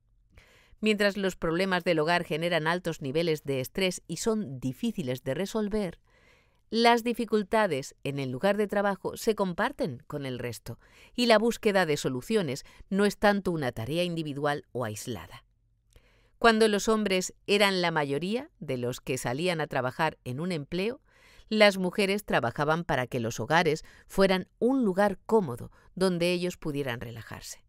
Mientras los problemas del hogar generan altos niveles de estrés y son difíciles de resolver, las dificultades en el lugar de trabajo se comparten con el resto y la búsqueda de soluciones no es tanto una tarea individual o aislada. Cuando los hombres eran la mayoría de los que salían a trabajar en un empleo, las mujeres trabajaban para que los hogares fueran un lugar cómodo donde ellos pudieran relajarse.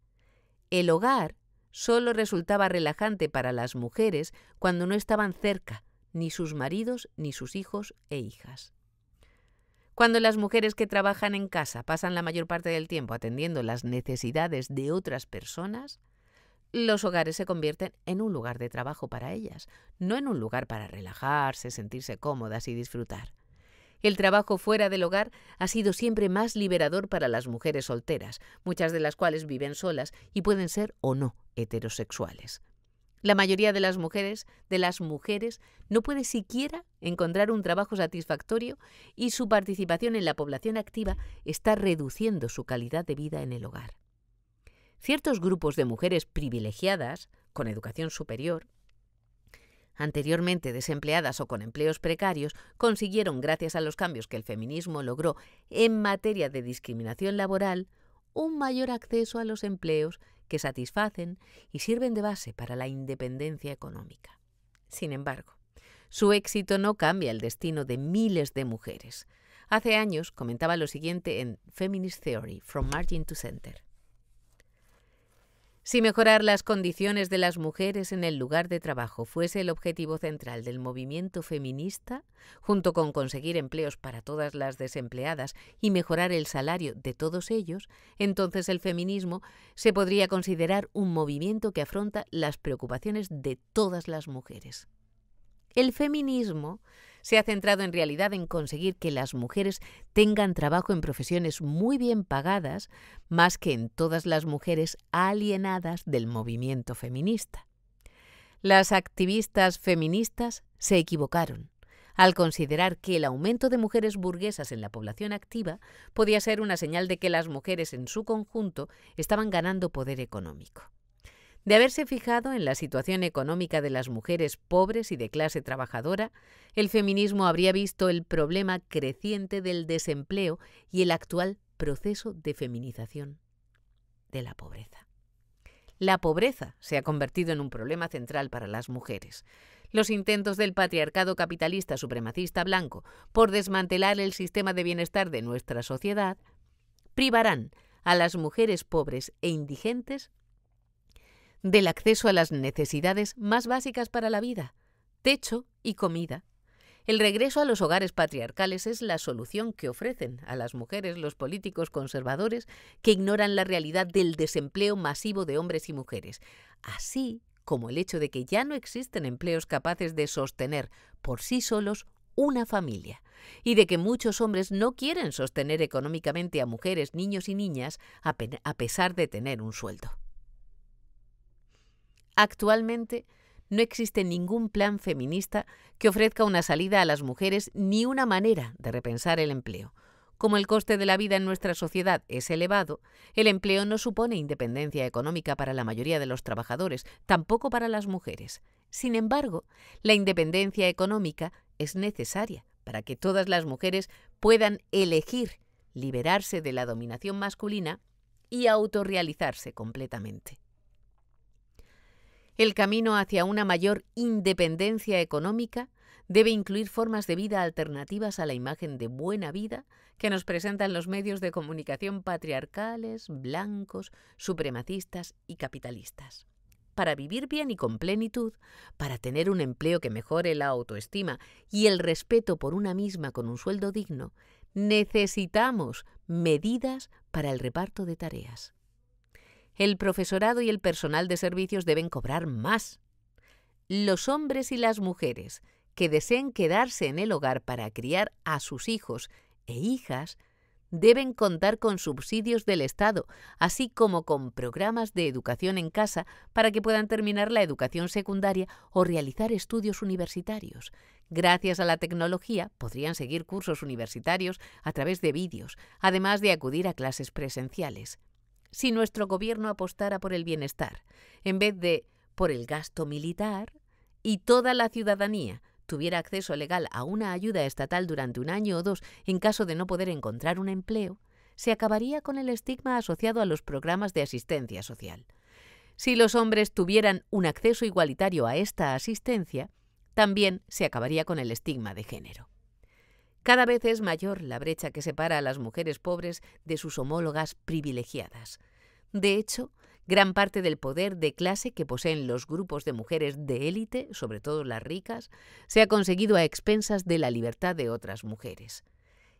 El hogar solo resultaba relajante para las mujeres cuando no estaban cerca ni sus maridos ni sus hijos e hijas. Cuando las mujeres que trabajan en casa pasan la mayor parte del tiempo atendiendo las necesidades de otras personas, los hogares se convierten en un lugar de trabajo para ellas, no en un lugar para relajarse, sentirse cómodas y disfrutar. El trabajo fuera del hogar ha sido siempre más liberador para las mujeres solteras, muchas de las cuales viven solas y pueden ser o no heterosexuales. La mayoría de las mujeres, de las mujeres, no puede siquiera encontrar un trabajo satisfactorio y su participación en la población activa está reduciendo su calidad de vida en el hogar ciertos grupos de mujeres privilegiadas, con educación superior, anteriormente desempleadas o con empleos precarios, consiguieron, gracias a los cambios que el feminismo logró en materia de discriminación laboral, un mayor acceso a los empleos que satisfacen y sirven de base para la independencia económica. Sin embargo, su éxito no cambia el destino de miles de mujeres. Hace años comentaba lo siguiente en Feminist Theory, From Margin to Center. Si mejorar las condiciones de las mujeres en el lugar de trabajo fuese el objetivo central del movimiento feminista, junto con conseguir empleos para todas las desempleadas y mejorar el salario de todos ellos, entonces el feminismo se podría considerar un movimiento que afronta las preocupaciones de todas las mujeres. El feminismo se ha centrado en realidad en conseguir que las mujeres tengan trabajo en profesiones muy bien pagadas, más que en todas las mujeres alienadas del movimiento feminista. Las activistas feministas se equivocaron al considerar que el aumento de mujeres burguesas en la población activa podía ser una señal de que las mujeres en su conjunto estaban ganando poder económico de haberse fijado en la situación económica de las mujeres pobres y de clase trabajadora, el feminismo habría visto el problema creciente del desempleo y el actual proceso de feminización de la pobreza. La pobreza se ha convertido en un problema central para las mujeres. Los intentos del patriarcado capitalista supremacista blanco por desmantelar el sistema de bienestar de nuestra sociedad privarán a las mujeres pobres e indigentes del acceso a las necesidades más básicas para la vida, techo y comida. El regreso a los hogares patriarcales es la solución que ofrecen a las mujeres los políticos conservadores que ignoran la realidad del desempleo masivo de hombres y mujeres, así como el hecho de que ya no existen empleos capaces de sostener por sí solos una familia, y de que muchos hombres no quieren sostener económicamente a mujeres, niños y niñas a, pesar de tener un sueldo. Actualmente no existe ningún plan feminista que ofrezca una salida a las mujeres ni una manera de repensar el empleo. Como el coste de la vida en nuestra sociedad es elevado, el empleo no supone independencia económica para la mayoría de los trabajadores, tampoco para las mujeres. Sin embargo, la independencia económica es necesaria para que todas las mujeres puedan elegir liberarse de la dominación masculina y autorrealizarse completamente. El camino hacia una mayor independencia económica debe incluir formas de vida alternativas a la imagen de buena vida que nos presentan los medios de comunicación patriarcales, blancos, supremacistas y capitalistas. Para vivir bien y con plenitud, para tener un empleo que mejore la autoestima y el respeto por una misma con un sueldo digno, necesitamos medidas para el reparto de tareas el profesorado y el personal de servicios deben cobrar más. Los hombres y las mujeres que deseen quedarse en el hogar para criar a sus hijos e hijas deben contar con subsidios del Estado, así como con programas de educación en casa para que puedan terminar la educación secundaria o realizar estudios universitarios. Gracias a la tecnología podrían seguir cursos universitarios a través de vídeos, además de acudir a clases presenciales si nuestro gobierno apostara por el bienestar, en vez de por el gasto militar, y toda la ciudadanía tuviera acceso legal a una ayuda estatal durante un año o dos en caso de no poder encontrar un empleo, se acabaría con el estigma asociado a los programas de asistencia social. Si los hombres tuvieran un acceso igualitario a esta asistencia, también se acabaría con el estigma de género. Cada vez es mayor la brecha que separa a las mujeres pobres de sus homólogas privilegiadas. De hecho, gran parte del poder de clase que poseen los grupos de mujeres de élite, sobre todo las ricas, se ha conseguido a expensas de la libertad de otras mujeres.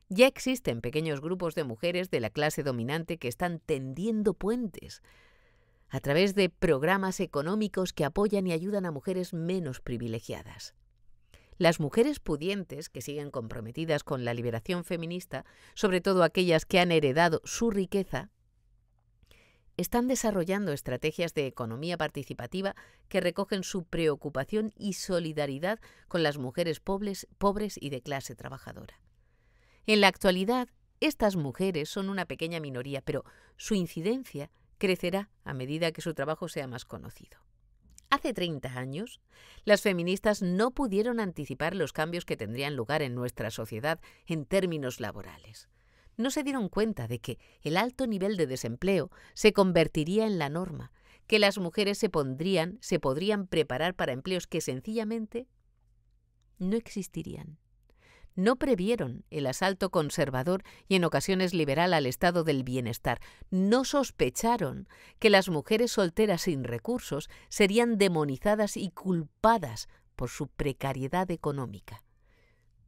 Ya existen pequeños grupos de mujeres de la clase dominante que están tendiendo puentes a través de programas económicos que apoyan y ayudan a mujeres menos privilegiadas las mujeres pudientes que siguen comprometidas con la liberación feminista, sobre todo aquellas que han heredado su riqueza, están desarrollando estrategias de economía participativa que recogen su preocupación y solidaridad con las mujeres pobres, y de clase trabajadora. En la actualidad, estas mujeres son una pequeña minoría, pero su incidencia crecerá a medida que su trabajo sea más conocido. Hace 30 años, las feministas no pudieron anticipar los cambios que tendrían lugar en nuestra sociedad en términos laborales. No se dieron cuenta de que el alto nivel de desempleo se convertiría en la norma, que las mujeres se pondrían, se podrían preparar para empleos que sencillamente no existirían no previeron el asalto conservador y en ocasiones liberal al estado del bienestar. No sospecharon que las mujeres solteras sin recursos serían demonizadas y culpadas por su precariedad económica.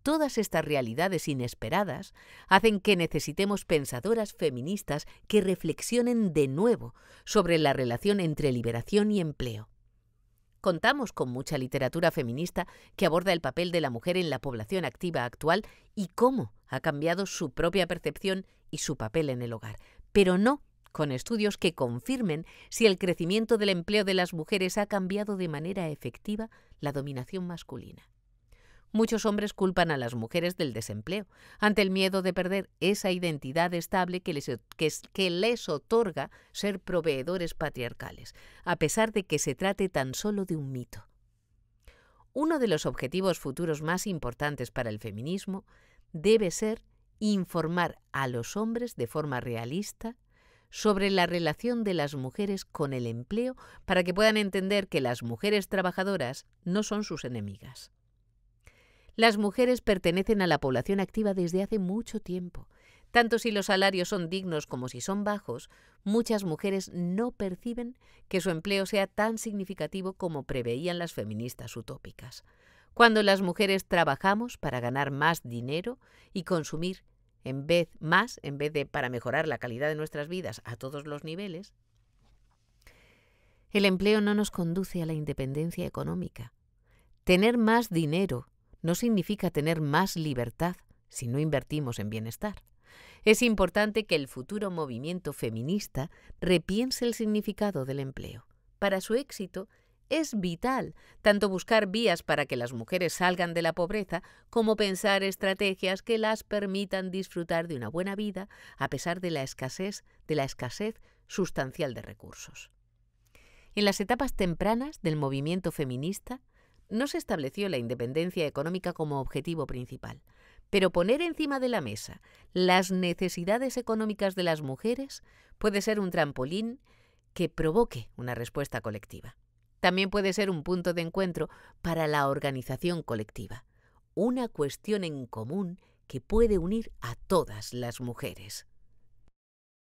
Todas estas realidades inesperadas hacen que necesitemos pensadoras feministas que reflexionen de nuevo sobre la relación entre liberación y empleo contamos con mucha literatura feminista que aborda el papel de la mujer en la población activa actual y cómo ha cambiado su propia percepción y su papel en el hogar, pero no con estudios que confirmen si el crecimiento del empleo de las mujeres ha cambiado de manera efectiva la dominación masculina. Muchos hombres culpan a las mujeres del desempleo, ante el miedo de perder esa identidad estable que les, otorga ser proveedores patriarcales, a pesar de que se trate tan solo de un mito. Uno de los objetivos futuros más importantes para el feminismo debe ser informar a los hombres de forma realista sobre la relación de las mujeres con el empleo para que puedan entender que las mujeres trabajadoras no son sus enemigas. Las mujeres pertenecen a la población activa desde hace mucho tiempo. Tanto si los salarios son dignos como si son bajos, muchas mujeres no perciben que su empleo sea tan significativo como preveían las feministas utópicas. Cuando las mujeres trabajamos para ganar más dinero y consumir en vez más, en vez de para mejorar la calidad de nuestras vidas a todos los niveles, el empleo no nos conduce a la independencia económica. Tener más dinero no significa tener más libertad si no invertimos en bienestar. Es importante que el futuro movimiento feminista repiense el significado del empleo. Para su éxito, es vital tanto buscar vías para que las mujeres salgan de la pobreza como pensar estrategias que las permitan disfrutar de una buena vida a pesar de la escasez, de la escasez sustancial de recursos. En las etapas tempranas del movimiento feminista, no se estableció la independencia económica como objetivo principal, pero poner encima de la mesa las necesidades económicas de las mujeres puede ser un trampolín que provoque una respuesta colectiva. También puede ser un punto de encuentro para la organización colectiva, una cuestión en común que puede unir a todas las mujeres.